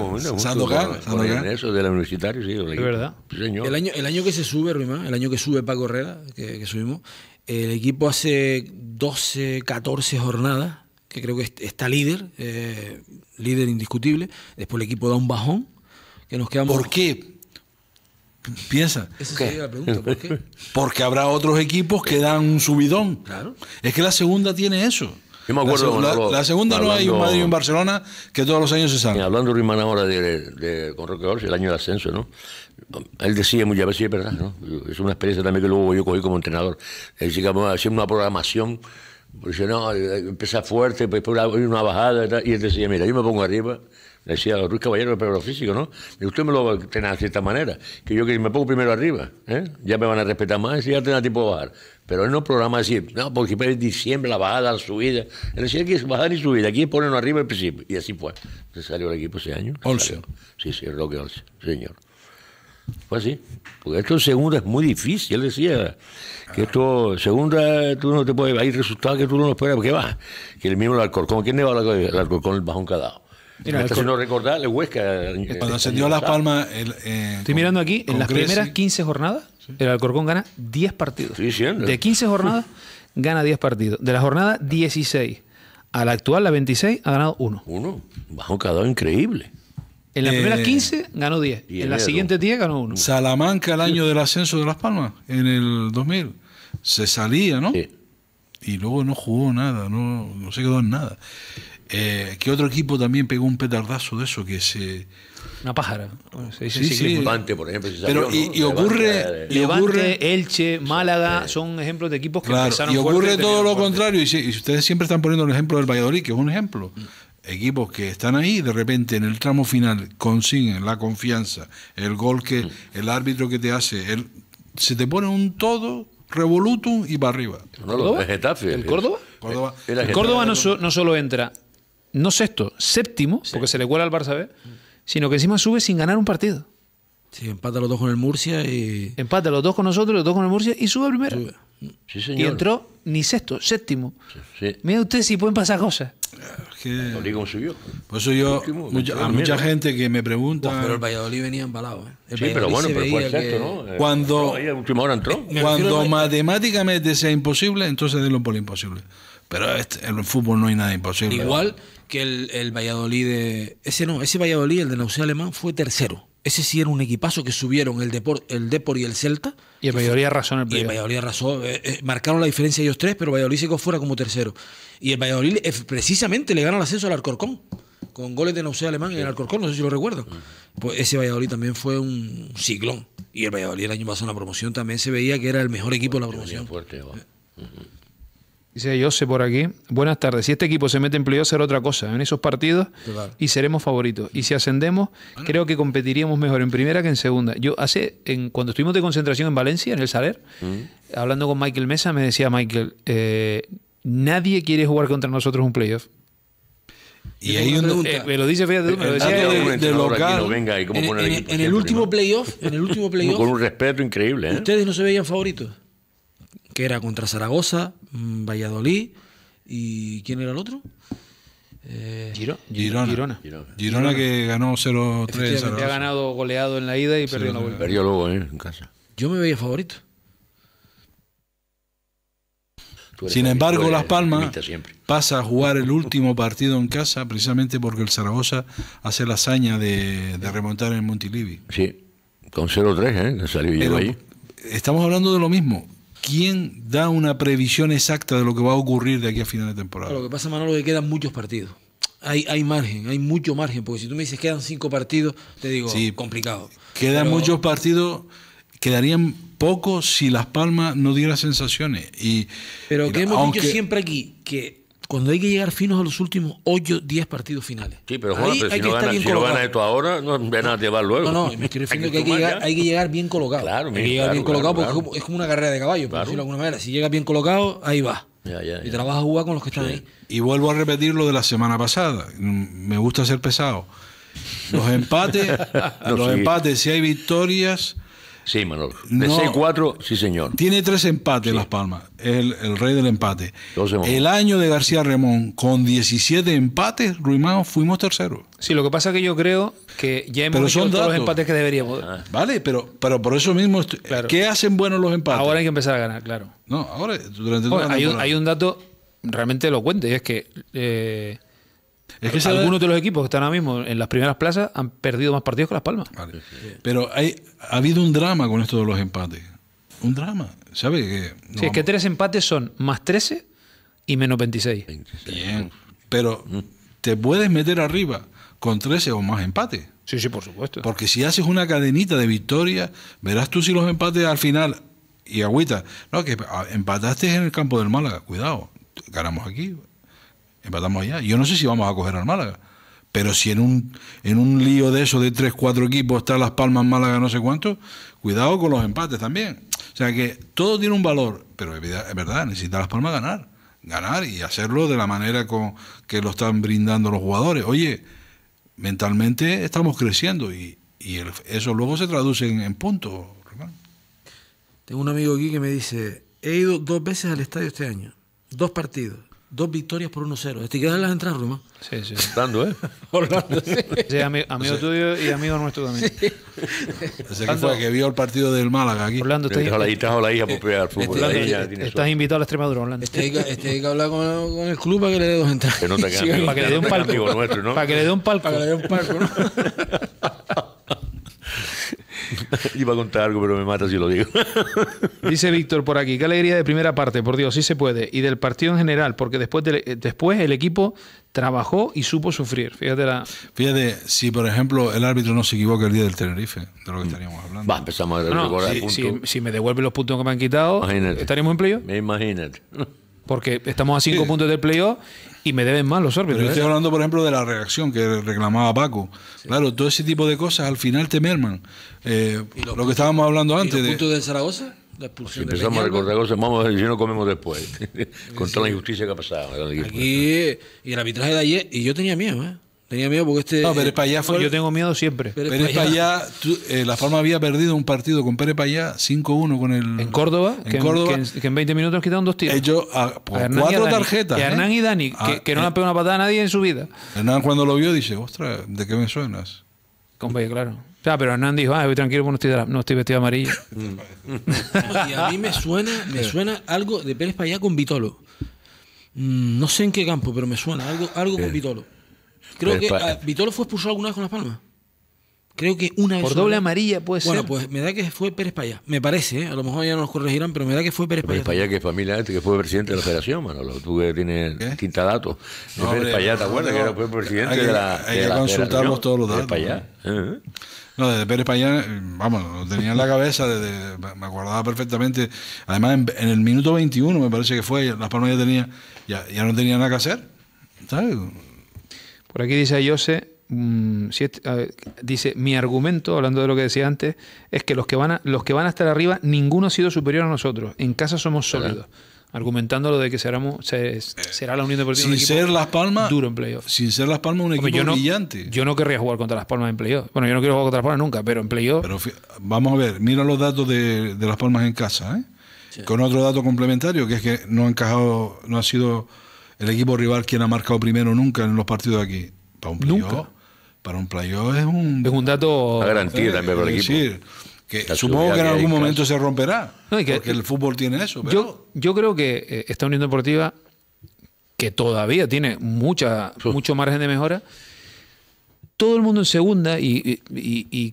en Eso del universitario, sí. Es verdad. El año, el año que se sube, Ruimán, el año que sube Paco Herrera, que, que subimos, el equipo hace 12, 14 jornadas que creo que está líder, eh, líder indiscutible. Después el equipo da un bajón, que nos quedamos... ¿Por qué? Piensa. Esa sería la pregunta, ¿por qué? *laughs* Porque habrá otros equipos que dan un subidón. Claro. Es que la segunda tiene eso. me acuerdo. La, segunda, la, segunda no hay un Madrid y un Barcelona que todos los años se salen. Hablando Ruimán ahora de, de, con Roque Orsi, el año de ascenso, ¿no? Él decía muchas veces, es verdad, ¿no? Es una experiencia también que luego yo cogí como entrenador. Él decía que una programación porque no, eh, eh, empieza fuerte, pues, después una bajada y, y él decía, mira, yo me pongo arriba, decía los Ruiz Caballero, pero lo físico, ¿no? Y usted me lo va a tener de cierta manera, que yo me pongo primero arriba, ¿eh? ya me van a respetar más y ya tengo tiempo de bajar. Pero él no programa así no, porque es diciembre la bajada, la subida. Él decía que es bajar y subir, aquí ponernos arriba al principio. Y así fue. Se salió el equipo ese año. 11. Sí, sí, Roque señor pues sí Porque esto en segunda es muy difícil. Él decía que esto, segunda, tú no te puedes. Hay resultados que tú no esperas, porque va. Que el mismo el Alcorcón. ¿Quién le va al Alcorcón el bajón cadao? si no recordar, Huesca. Eh, eh, eh, cuando ascendió Las Palmas. Estoy mirando aquí, en las primeras 15 jornadas, el Alcorcón gana 10 partidos. De 15 jornadas, gana 10 partidos. De la jornada 16 a la actual, la 26, ha ganado 1. Uno. Bajón cadao increíble. En la eh, primera 15 ganó 10. en la siguiente 10 ganó 1. Salamanca, el año del ascenso de Las Palmas, en el 2000. Se salía, ¿no? Sí. Y luego no jugó nada, no, no se quedó en nada. Eh, que otro equipo también pegó un petardazo de eso que se. Una pájara. Se sí, sí. por ejemplo. Pero y, ocurre, Elche, Málaga, son ejemplos de equipos que claro, Y ocurre todo lo contrario. Y, y, ustedes siempre están poniendo el ejemplo del Valladolid, que es un ejemplo equipos que están ahí, de repente en el tramo final consiguen la confianza, el gol que mm. el árbitro que te hace, el, se te pone un todo revolutum y para arriba. ¿Córdoba? El Córdoba? Córdoba, el, Córdoba no, no, solo entra, no sexto, séptimo, porque se le cuela al Barça B, sino que encima sube sin ganar un partido. Sí, empata los dos con el Murcia y. Empata los dos con nosotros, los dos con el Murcia y sube primero. Sí, señor. Y entró ni sexto, séptimo. Mira usted si pueden pasar cosas. Eh, cómo subió. Por eso yo. mucha, a mucha gente que me pregunta. pero el Valladolid venía embalado, ¿eh? sí, pero bueno, pero fue cierto, ¿no? Eh, cuando. Cuando matemáticamente sea imposible, entonces denlo por imposible. Pero este, en el fútbol no hay nada imposible. Igual que el, Valladolid. De, ese no, ese Valladolid, el de Nausea Alemán, fue tercero. Ese sí era un equipazo que subieron el Depor, el Depor y el Celta. Y el Valladolid arrasó en el razón Y el Valladolid arrasó. Eh, eh, marcaron la diferencia ellos tres, pero Valladolid se quedó fuera como tercero. Y el Valladolid eh, precisamente le ganó el ascenso al Alcorcón. Con goles de Nausea Alemán en el Alcorcón, no sé si lo recuerdo. Pues ese Valladolid también fue un ciclón. Y el Valladolid el año pasado en la promoción también se veía que era el mejor equipo de la promoción. Dice sé por aquí. Buenas tardes. Si este equipo se mete en playoff será otra cosa. En esos partidos y seremos favoritos. Y si ascendemos, creo que competiríamos mejor en primera que en segunda. Yo hace, cuando estuvimos de concentración en Valencia, en el Saler, mm. hablando con Michael Mesa, me decía Michael, eh, nadie quiere jugar contra nosotros un playoff. Y ahí un eh, me lo dice, fíjate Venga, en, el, último playoff, en el último *laughs* playoff. Con un respeto increíble, ¿eh? Ustedes no se veían favoritos que era contra Zaragoza, mm, Valladolid y ¿quién era el otro? Eh, Girona. Girona. Girona. que ganó 0-3. ha ganado goleado en la ida y perdió la Perdió luego eh, en casa. Yo me veía favorito. Sin embargo, Las Palmas pasa a jugar el último partido en casa precisamente porque el Zaragoza hace la hazaña de, remontar en Montilivi. Sí, con 0-3, ¿eh? salió Estamos hablando de lo mismo. ¿quién da una previsión exacta de lo que va a ocurrir de aquí a final de temporada? lo que pasa, Manolo, es que quedan muchos partidos. Hay, margen, hay mucho margen, porque si tú me dices quedan cinco partidos, te digo, complicado. Quedan muchos partidos, quedarían pocos si Las Palmas no diera sensaciones. Pero que hemos dicho siempre aquí que cuando hay que llegar finos a los últimos 8, 10 partidos finales. Sí, pero, Juan, si, no ganas, si esto ahora, no van a llevar luego. No, no, me estoy refiriendo que, hay que, llegar, hay que llegar bien colocado. Claro, hay que llegar bien colocado porque es como una carrera de caballo, por decirlo de alguna manera. Si llegas bien colocado, ahí va. Ya, ya, Y trabajas, a jugar con los que están ahí. Y vuelvo a repetir lo de la semana pasada. Mm, me gusta ser pesado. Los empates, *laughs* los empates, si hay victorias, Sí, Manuel. De no, 4 sí, señor. Tiene tres empates Las Palmas, el, el, rey del empate. El año de García Ramón, con 17 empates, Ruimao, fuimos tercero. Sí, lo que pasa es que yo creo que ya hemos hecho todos los empates que deberíamos. Ah. Vale, pero, pero por eso mismo, ¿qué hacen buenos los empates? Ahora hay que empezar a ganar, claro. No, ahora, durante hay, un, hay un dato realmente elocuente, y es que... Eh, es que algunos de los equipos que están ahora mismo en las primeras plazas han perdido más partidos que Las Palmas. Pero hay, ha habido un drama con esto de los empates. Un drama, ¿sabes? Que es que tres empates son más 13 y menos 26. pero te puedes meter arriba con 13 o más empates. Sí, sí, por supuesto. Porque si haces una cadenita de victoria, verás tú si los empates al final y agüita. No, que empataste en el campo del Málaga, cuidado, ganamos aquí, Empatamos allá. Yo no sé si vamos a coger al Málaga. Pero si en un, en un lío de eso de tres, cuatro equipos está Las Palmas, Málaga, no sé cuánto, cuidado con los empates también. O sea que todo tiene un valor, pero es verdad, necesita Las Palmas ganar. Ganar y hacerlo de la manera con, que lo están brindando los jugadores. Oye, mentalmente estamos creciendo y, eso luego se traduce en, en puntos. Tengo un amigo aquí que me dice, he ido dos veces al estadio este año, dos partidos dos victorias por 1-0. Este quedan las entradas, Roma. Sí, sí. Dando, ¿eh? *laughs* Orlando, sí. amigo tuyo y amigo nuestro también. Sí. O que fue que vio el partido del Málaga aquí. Orlando, estás invitado. Trajo la hija por este, fútbol. Este, este, estás invitado a la Extremadura, Orlando. Este hay que, hablar con, con, el club para que le dé dos entradas. Que no te sí, para que le dé un palco. Nuestro, ¿no? Para que le dé un palco. Para que le dé un palco, ¿no? *laughs* *laughs* Iba a contar algo, pero me mata si lo digo. *laughs* Dice Víctor por aquí, qué alegría de primera parte, por Dios, sí se puede. Y del partido en general, porque después, eh, después el equipo trabajó y supo sufrir. Fíjate Fíjate, si por ejemplo el árbitro no se equivoca el día del Tenerife, de lo que mm. estaríamos hablando. Va, empezamos a si, si, me devuelven los puntos que me han quitado, ¿estaríamos en playoff? Imagínate. Porque estamos a cinco puntos del playoff y me deben mal los árbitros. yo estoy ¿eh? hablando, por ejemplo, de la reacción que reclamaba Paco. Claro, todo ese tipo de cosas al final te merman. Eh, lo que estábamos hablando antes. ¿Y los de... puntos Zaragoza? La si empezamos a recordar cosas, vamos a no comemos después. *laughs* Con toda la injusticia que ha pasado. y el arbitraje de ayer, y yo tenía miedo, ¿eh? Tenía miedo porque este. No, Pérez eh, Payá fue. Yo tengo miedo siempre. Pérez, Pérez Payá, eh, la forma había perdido un partido con Pérez Payá 5-1 con el. En Córdoba, que, En, que, en, 20 minutos quitaron dos tiros. Ellos, eh, ah, pues, cuatro tarjetas. Hernán y Dani, ah, que, no le han pegado una patada a nadie en su vida. Hernán cuando lo vio dice, ostras, ¿de qué me suenas? compañero? claro. O sea, pero Hernán dijo, ah, tranquilo porque no estoy, no estoy vestido amarillo. *laughs* y a mí me suena, me suena algo de Pérez Payá con Vitolo. Mm, no sé en qué campo, pero me suena algo, algo con Vitolo. Creo que Víctor ah, Vitolo fue expulsado alguna vez con las palmas. Creo que una vez. Por doble amarilla puede ser. Bueno, pues me da que fue Pérez Payá. Me parece, ¿eh? a lo mejor ya nos corregirán, pero me da que fue Pérez Payá. Pérez Payá, que es familia antes este, que fue presidente de la federación, Manolo. Tú que tienes quinta datos. No, Pérez Payá, ¿te acuerdas? que era fue presidente de la. Hay todos los datos. Pérez Payá. No, desde ¿eh? Pérez Payá, vamos, lo tenía en la cabeza, desde, me acordaba perfectamente. Además, en, el minuto 21, me parece que fue, Las Palmas ya tenía, ya, ya no tenía nada que hacer. ¿sabes? Por aquí dice Ayose, mm, dice, mi argumento, hablando de lo que decía antes, es que los que, van a, los que van a estar arriba, ninguno ha sido superior a nosotros. En casa somos sólidos. Argumentando lo de que será la Unión Deportiva. Sin ser Las Palmas. Duro en playoff. Sin ser Las Palmas, un equipo yo brillante. Yo no querría jugar contra Las Palmas en playoff. Bueno, yo no quiero jugar contra Las Palmas nunca, pero en playoff. Pero vamos a ver, mira los datos de, Las Palmas en casa, ¿eh? Con otro dato complementario, que es que no ha encajado, no ha sido el equipo rival quien ha marcado primero nunca en los partidos de aquí. Para un playoff. Para un playoff es un. Es un dato. Una garantía eh, también el supongo que en algún momento se romperá. porque el eh, fútbol tiene eso. Yo, yo creo que eh, esta Unión Deportiva, que todavía tiene mucha, mucho margen de mejora, todo el mundo en segunda, y,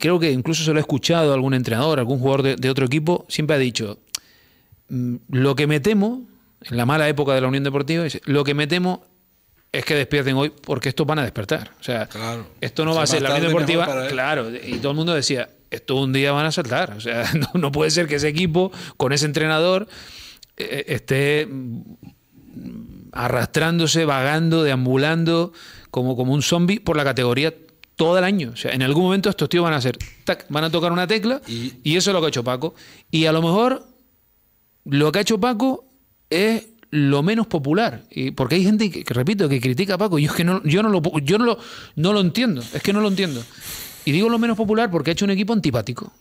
creo que incluso se lo ha escuchado algún entrenador, algún jugador de, de otro equipo, siempre ha dicho, mm, lo que me temo en la mala época de la Unión Deportiva, lo que me temo es que despierten hoy porque estos van a despertar. O sea, esto no va a ser la Unión Deportiva. Claro, y todo el mundo decía, esto un día van a saltar. O sea, *laughs* no, puede ser que ese equipo, con ese entrenador, eh, eh, esté arrastrándose, vagando, deambulando como, como un zombie por la categoría todo el año. O sea, en algún momento estos tíos van a hacer, van a tocar una tecla y, y eso es lo que ha hecho Paco. Y a lo mejor lo que ha hecho Paco es lo menos popular. Y porque hay gente que, repito, que critica a Paco. Yo es que no, yo no lo yo no lo, no lo entiendo. Es que no lo entiendo. Y digo lo menos popular porque ha hecho un equipo antipático.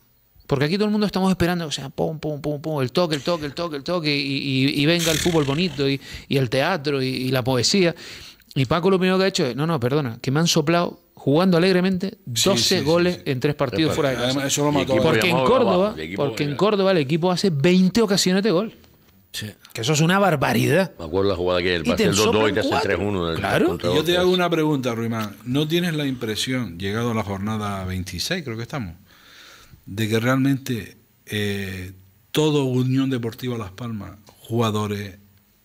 Porque aquí todo el mundo estamos esperando, o sea, pum, pum, pum, pum, el toque, el toque, el toque, el toque, y, venga el fútbol bonito, y, el teatro, y, la poesía. Y Paco lo primero que ha hecho es, no, no, perdona, que me han soplado jugando alegremente 12 goles en tres partidos fuera de casa. eso lo porque, en Córdoba, porque en Córdoba el equipo hace 20 ocasiones de gol. Que eso es una barbaridad. Me acuerdo la jugada que el y te 2-2 y hace 3-1. Claro. yo te hago una pregunta, Ruimán. ¿No tienes la impresión, llegado a la jornada 26, creo que estamos, de que realmente eh, todo Unión Deportiva Las Palmas, jugadores,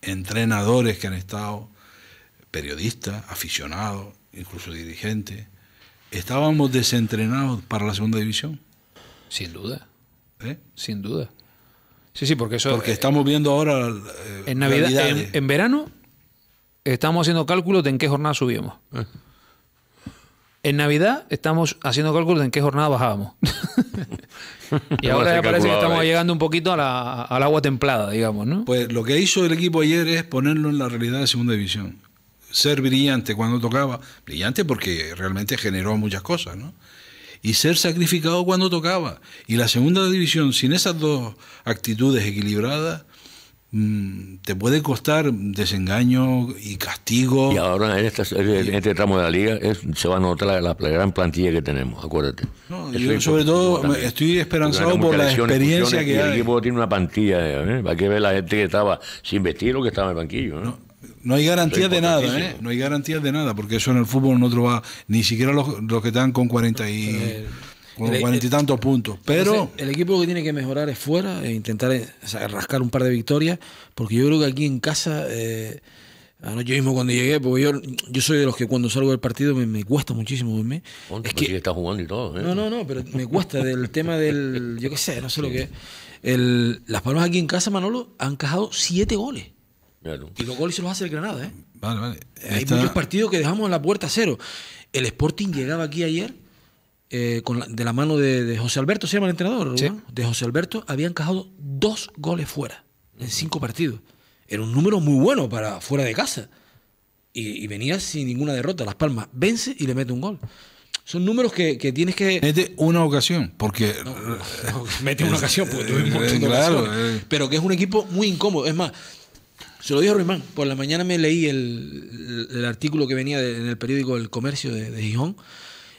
entrenadores que han estado, periodistas, aficionados, incluso dirigentes, estábamos desentrenados para la segunda división? Sin duda. ¿Eh? Sin duda. Sí, sí, porque eso. Porque eh, estamos viendo ahora. Eh, en Navidad, en, verano, estamos haciendo cálculos de en qué jornada subimos eh. En Navidad estamos haciendo cálculos de en qué jornada bajábamos. *laughs* y ahora ya parece que estamos llegando un poquito a al agua templada, digamos, ¿no? Pues lo que hizo el equipo ayer es ponerlo en la realidad de segunda división. Ser brillante cuando tocaba. Brillante porque realmente generó muchas cosas, ¿no? y ser sacrificado cuando tocaba. Y la segunda división, sin esas dos actitudes equilibradas, mm, te puede costar desengaño y castigo. Y ahora en, este tramo de la liga se va a notar la, gran plantilla que tenemos, acuérdate. yo sobre todo estoy esperanzado por la experiencia que hay. El equipo tiene una plantilla, para ¿eh? hay que ver la gente que estaba sin vestir o que estaba en el banquillo. ¿no? no no hay garantía de nada, ¿eh? No hay garantía de nada, porque eso en el fútbol no te va, ni siquiera los, que están con 40 y... cuarenta y eh, e- tantos puntos. Pero el equipo que tiene que mejorar es fuera e intentar eh, rascar un par de victorias, porque yo creo que aquí en casa, yo eh, mismo cuando llegué, porque yo, soy de los que cuando salgo del partido me, cuesta muchísimo dormir. Pues, es que está jugando y todo. ¿eh? No, no, no, pero me cuesta del *laughs* tema del, yo qué sé, no sé lo que es. El, las Palmas aquí en casa, Manolo, han cajado siete goles. Y los goles se los hace el Granada, ¿eh? Hay muchos partidos que dejamos en la puerta cero. El Sporting llegaba aquí ayer eh, de la mano de, José Alberto, se llama el entrenador, de José Alberto, había encajado dos goles fuera en cinco partidos. Era un número muy bueno para fuera de casa. Y, venía sin ninguna derrota. Las Palmas vence y le mete un gol. Son números que, tienes que. Mete una ocasión, porque. *laughs* mete una ocasión, porque tuvimos *laughs* eh. Pero que es un equipo muy incómodo. Es más, se lo dijo Ruimán. Por la mañana me leí el, artículo que venía en el periódico El Comercio de, Gijón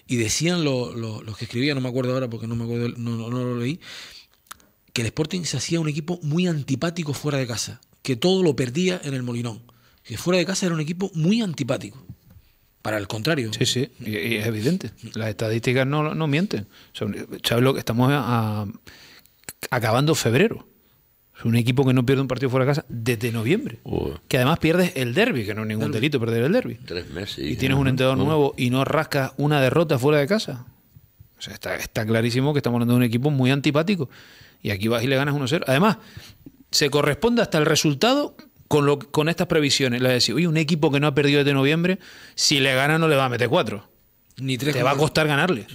y decían los que escribían, no me acuerdo ahora porque no, me acuerdo, lo leí, que el Sporting se hacía un equipo muy antipático fuera de casa, que todo lo perdía en el Molinón, que fuera de casa era un equipo muy antipático. Para el contrario. Sí, sí, y, es evidente. Las estadísticas no, no mienten. O sea, Chablo, estamos acabando febrero. Es un equipo que no pierde un partido fuera de casa desde noviembre. Que además pierdes el derby, que no es ningún delito perder el derby. Tres meses. Y tienes un entrenador nuevo y no rascas una derrota fuera de casa. O sea, está, clarísimo que estamos hablando de un equipo muy antipático. Y aquí vas y le ganas 1-0. Además, se corresponde hasta el resultado con, estas previsiones. La de decir, oye, un equipo que no ha perdido desde noviembre, si le gana no le va a meter cuatro. Ni tres te va a costar ganarle.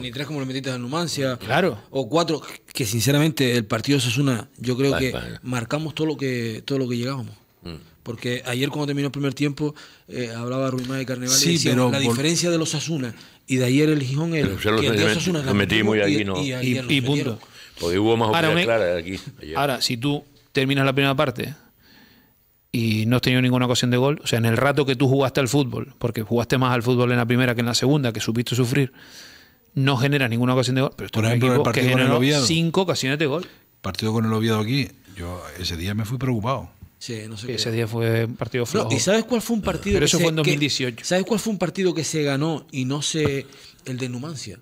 Ni, tres como le metiste a Numancia. Claro. O cuatro, que sinceramente el partido eso es una. Yo creo que marcamos todo lo que, todo lo que llegábamos. Mm. Porque ayer cuando terminó el primer tiempo eh, hablaba Ruimá de Carnaval y la diferencia de los Asuna y de ayer el Gijón era que los metimos y, aquí no. Y, punto. más ahora, aquí. Ahora, si tú terminas la primera parte y no has tenido ninguna ocasión de gol. O sea, en el rato que tú jugaste al fútbol, porque jugaste más al fútbol en la primera que en la segunda, que supiste sufrir, no genera ninguna ocasión de gol. Pero Por ejemplo, el partido con el Cinco ocasiones de gol. Partido con el Oviedo aquí, yo ese día me fui preocupado. Sí, no sé Ese día fue un partido flojo. ¿Y sabes cuál fue un partido? Pero que eso fue 2018. ¿Sabes cuál fue un partido que se ganó y no sé el de Numancia?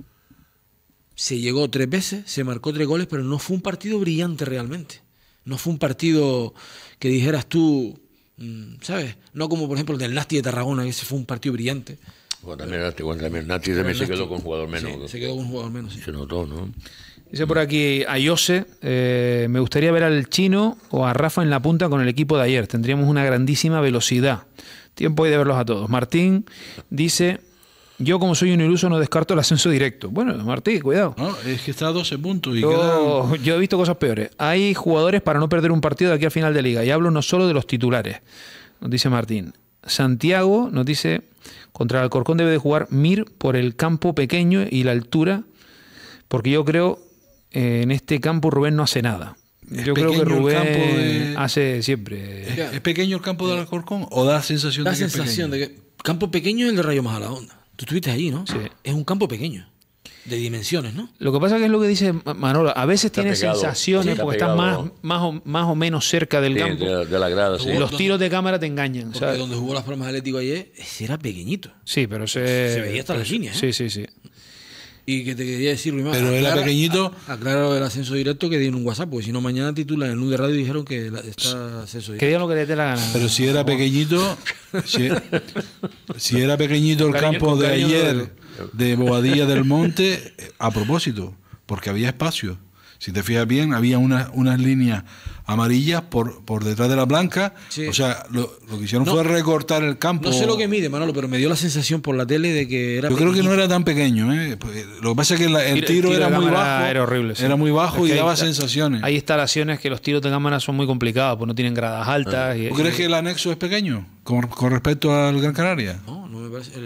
Se llegó tres veces, se marcó tres goles, pero no fue un partido brillante realmente. No fue un partido que dijeras tú, Mm, ¿sabes? No como por ejemplo el del Nasti de Tarragona, que ese fue un partido brillante. Bueno, también, Nasti, bueno, también, Nasti se quedó con jugador menos. se quedó con jugador menos, Se notó, ¿no? Dice por aquí Ayose, eh, me gustaría ver al chino o a Rafa en la punta con el equipo de ayer. Tendríamos una grandísima velocidad. Tiempo hay de verlos a todos. Martín dice, yo, como soy un iluso, no descarto el ascenso directo. Bueno, Martín cuidado. No, es que está a 12 puntos. Y yo, yo he visto cosas peores. Hay jugadores para no perder un partido de aquí al final de liga. Y hablo no solo de los titulares, nos dice Martín. Santiago nos dice, contra el Alcorcón debe de jugar Mir por el campo pequeño y la altura, porque yo creo eh, en este campo Rubén no hace nada. yo creo que Rubén hace siempre. ¿Es pequeño el campo del Alcorcón o da sensación de que sensación de que campo pequeño es el de Rayo la onda. Tú estuviste ahí, ¿no? Sí. Es un campo pequeño. De dimensiones, ¿no? Lo que pasa que es lo que dice Manolo. A veces tiene sensaciones porque estás más, más, o, más o menos cerca del campo. De, de la grada, sí. Los tiros de cámara te engañan. Porque donde jugó las formas Atlético ayer, ese era pequeñito. Sí, pero se... Se veía hasta la línea, ¿eh? Sí, sí, sí. Y que te quería decir, Luis, Pero era pequeñito. Aclaro el ascenso directo que en un WhatsApp, porque si no, mañana titulan en el de radio dijeron que está ascenso directo. lo que dé la gana. Pero si era pequeñito, si, era pequeñito el campo de ayer de Bobadilla del Monte, eh, a propósito, porque había espacio. Si te fijas bien, había unas líneas Amarillas por, por detrás de la blanca. O sea, lo, que hicieron fue recortar el campo. No sé lo que mide, Manolo, pero me dio la sensación por la tele de que era. Yo creo que no era tan pequeño. ¿eh? Pues, lo que pasa es que el, tiro, era muy bajo. Era horrible. Era muy bajo y daba sensaciones. Hay instalaciones que los tiros de cámara son muy complicados, pues no tienen gradas altas. crees que el anexo es pequeño? Con, respecto al Gran Canaria. No, no me parece,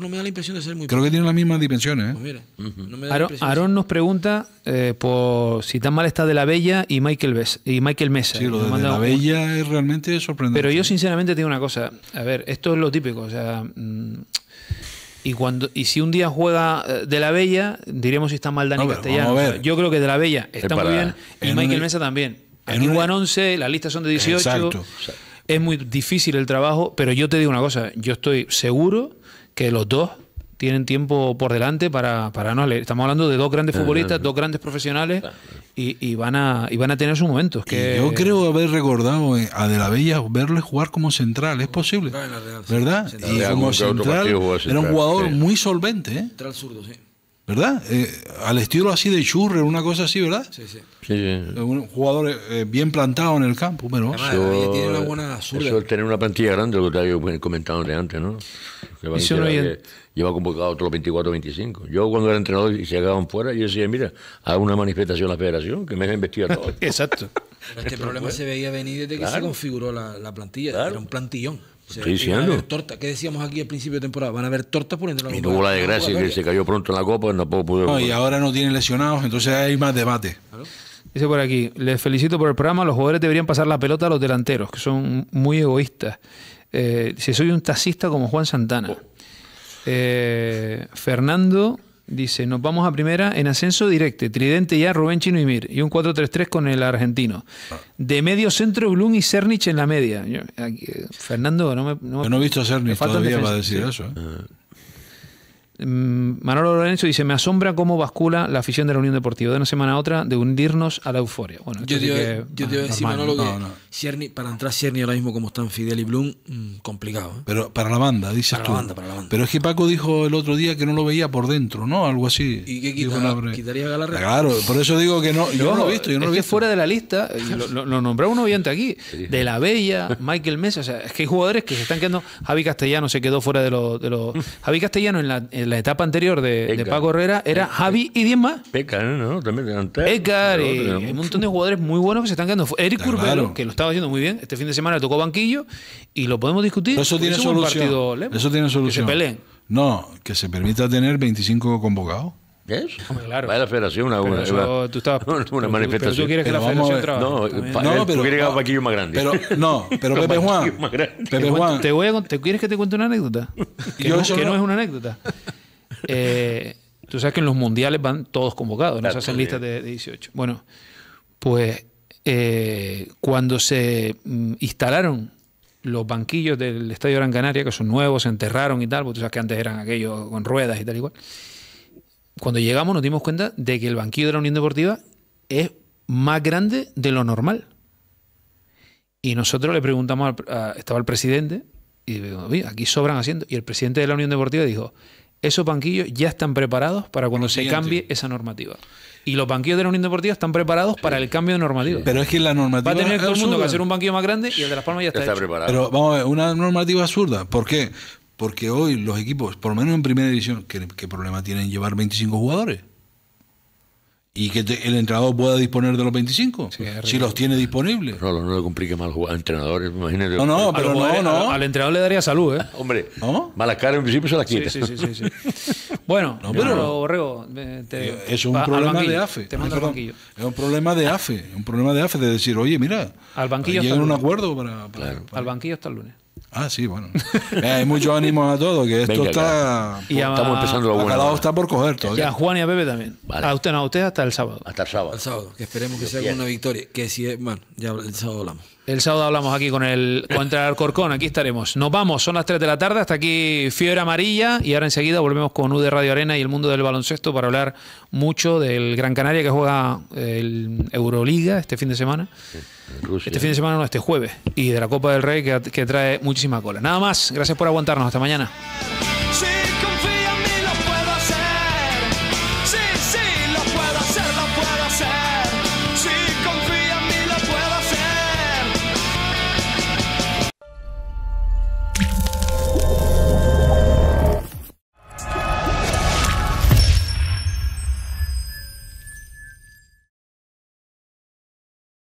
no me da la impresión de ser muy. Creo que tiene las mismas dimensiones. ¿eh? Pues mira, Aaron, nos pregunta eh, por si tan mal está de la Bella y Michael y Michael Mesa. Sí, lo de, la Bella es realmente sorprendente. Pero yo sinceramente tengo una cosa. A ver, esto es lo típico, o sea. Mm, y cuando y si un día juega eh, De La Bella, diremos si está mal Dani Castellano. yo creo que De La Bella está muy bien y Michael Mesa también. En un 11, las listas son de 18. exacto. Es muy difícil el trabajo, pero yo te digo una cosa, yo estoy seguro que los dos tienen tiempo por delante para, para no leer. Estamos hablando de dos grandes futbolistas, dos grandes profesionales y, van, a, y van a tener sus momentos. Yo creo haber recordado eh, a De la Bella verle jugar como central, es posible, ¿verdad? como central, era un jugador muy solvente. ¿eh? Central zurdo, sí. ¿verdad? Eh, al estilo así de Churrer, una cosa así, ¿verdad? Sí, sí. Un jugador eh, eh, bien plantado en el campo, pero... eso, tiene una tener una plantilla grande, lo que te había comentado antes, ¿no? eso Lleva convocado otros 24 25. Yo cuando era entrenador y se quedaban fuera, yo decía, mira, hago una manifestación a la federación, que me dejen vestir *laughs* este Exacto. este problema se veía venir desde que se configuró la, plantilla, era un plantillón. Sí, Torta, ¿Qué decíamos aquí al principio de temporada? Van a haber tortas por entre la Y tuvo la desgracia ah, que se cayó pronto en la copa, no y ahora no tienen lesionados, entonces hay más debate. Dice por aquí, les felicito por el programa, los jugadores deberían pasar la pelota a los delanteros, que son muy egoístas. si eh, soy un taxista como Juan Santana. Oh. Eh, Fernando Dice, nos vamos a primera en ascenso directo, Tridente ya, Rubén Chino y Mir, y un 4-3-3 con el argentino. De medio centro, Blum y Cernich en la media. Eh, Fernando, no me... he visto a Cernich todavía a decir eso. ¿eh? Ah. Mm, Manolo Lorenzo dice, me asombra cómo bascula la afición de la Unión Deportiva de una semana a otra de hundirnos a la euforia. Bueno, yo te que, ah, a decir, Manolo, que para entrar Cierni ahora mismo como están Fidel y Blum, mm, complicado. ¿eh? Pero para la banda, dices para tú. Pero es que Paco dijo el otro día que no lo veía por dentro, ¿no? Algo así. ¿Y qué quitaría a Galarreta? Claro, por eso digo que no, yo, no lo he visto. Yo lo vi. fuera de la lista, lo, lo, uno nombró un oyente aquí, de La Bella, Michael Mesa, o sea, es que hay jugadores que se están quedando, Javi Castellano se quedó fuera de los... *laughs* Javi Castellano en la la etapa anterior de, Paco Herrera era Javi y 10 más. ¿no? También Antel, Ecar, y un montón de jugadores muy buenos que se están quedando. Eric claro. que lo estaba haciendo muy bien, este fin de semana le tocó banquillo y lo podemos discutir. eso tiene solución. eso tiene solución. Que se peleen. No, que se permita tener 25 convocados es? Ah, claro. la federación una, tú manifestación. Pero tú quieres que la federación trabaje. No, pero, tú quieres que paquillo más grande. Pero, no, pero *laughs* Pepe Juan. Pepe Juan. Te ¿Quieres que te cuente una anécdota? Que, no, es una anécdota. *laughs* Eh, tú sabes que en los mundiales van todos convocados, no se hacen listas de, 18. Bueno, pues eh, cuando se mm, instalaron los banquillos del Estadio Gran Canaria, que son nuevos, se enterraron y tal, porque tú sabes que antes eran aquellos con ruedas y tal igual. cual cuando llegamos nos dimos cuenta de que el banquillo de la Unión Deportiva es más grande de lo normal. Y nosotros le preguntamos, estaba el presidente, y aquí sobran haciendo Y el presidente de la Unión Deportiva dijo, esos banquillos ya están preparados para cuando se cambie esa normativa. Y los banquillos de la Unión Deportiva están preparados para el cambio de normativa. Pero es que la normativa. Va a tener todo el mundo que hacer un banquillo más grande y el de Las Palmas ya está, preparado. Pero vamos a ver, una normativa absurda. ¿Por qué? Porque hoy los equipos, por lo menos en primera división, ¿qué, problema tienen llevar 25 jugadores? Y que el entrenador pueda disponer de los 25, si los tiene disponibles. No, no le complique mal entrenador, entrenadores, imagínate. No, no, pero no, Al, entrenador le daría salud, ¿eh? *laughs* Hombre, malas caras en principio se las quita. Sí, sí, sí. *laughs* bueno, eh, te, eh, es un problema de AFE. Te mando al banquillo. Es un problema de AFE, un problema de AFE de decir, oye, mira, al banquillo un acuerdo Al banquillo hasta el lunes. Ah, sí, bueno. Eh, hay mucho ánimo a todos que esto está. Y estamos empezando lo bueno. está por coger todavía. Y a Juan y a Pepe también. A usted, no, a usted hasta el sábado. Hasta el sábado. El sábado, que esperemos que sea una victoria. Que si es, bueno, ya el sábado hablamos. El sábado hablamos aquí con el contra el Alcorcón, aquí estaremos. Nos vamos, son las 3 de la tarde, hasta aquí Fiebre Amarilla y ahora enseguida volvemos con Ude Radio Arena y el mundo del baloncesto para hablar mucho del Gran Canaria que juega el Euroliga este fin de semana. Este fin de semana no, este jueves. Y de la Copa del Rey que trae muchísima cola. Nada más, gracias por aguantarnos, hasta mañana.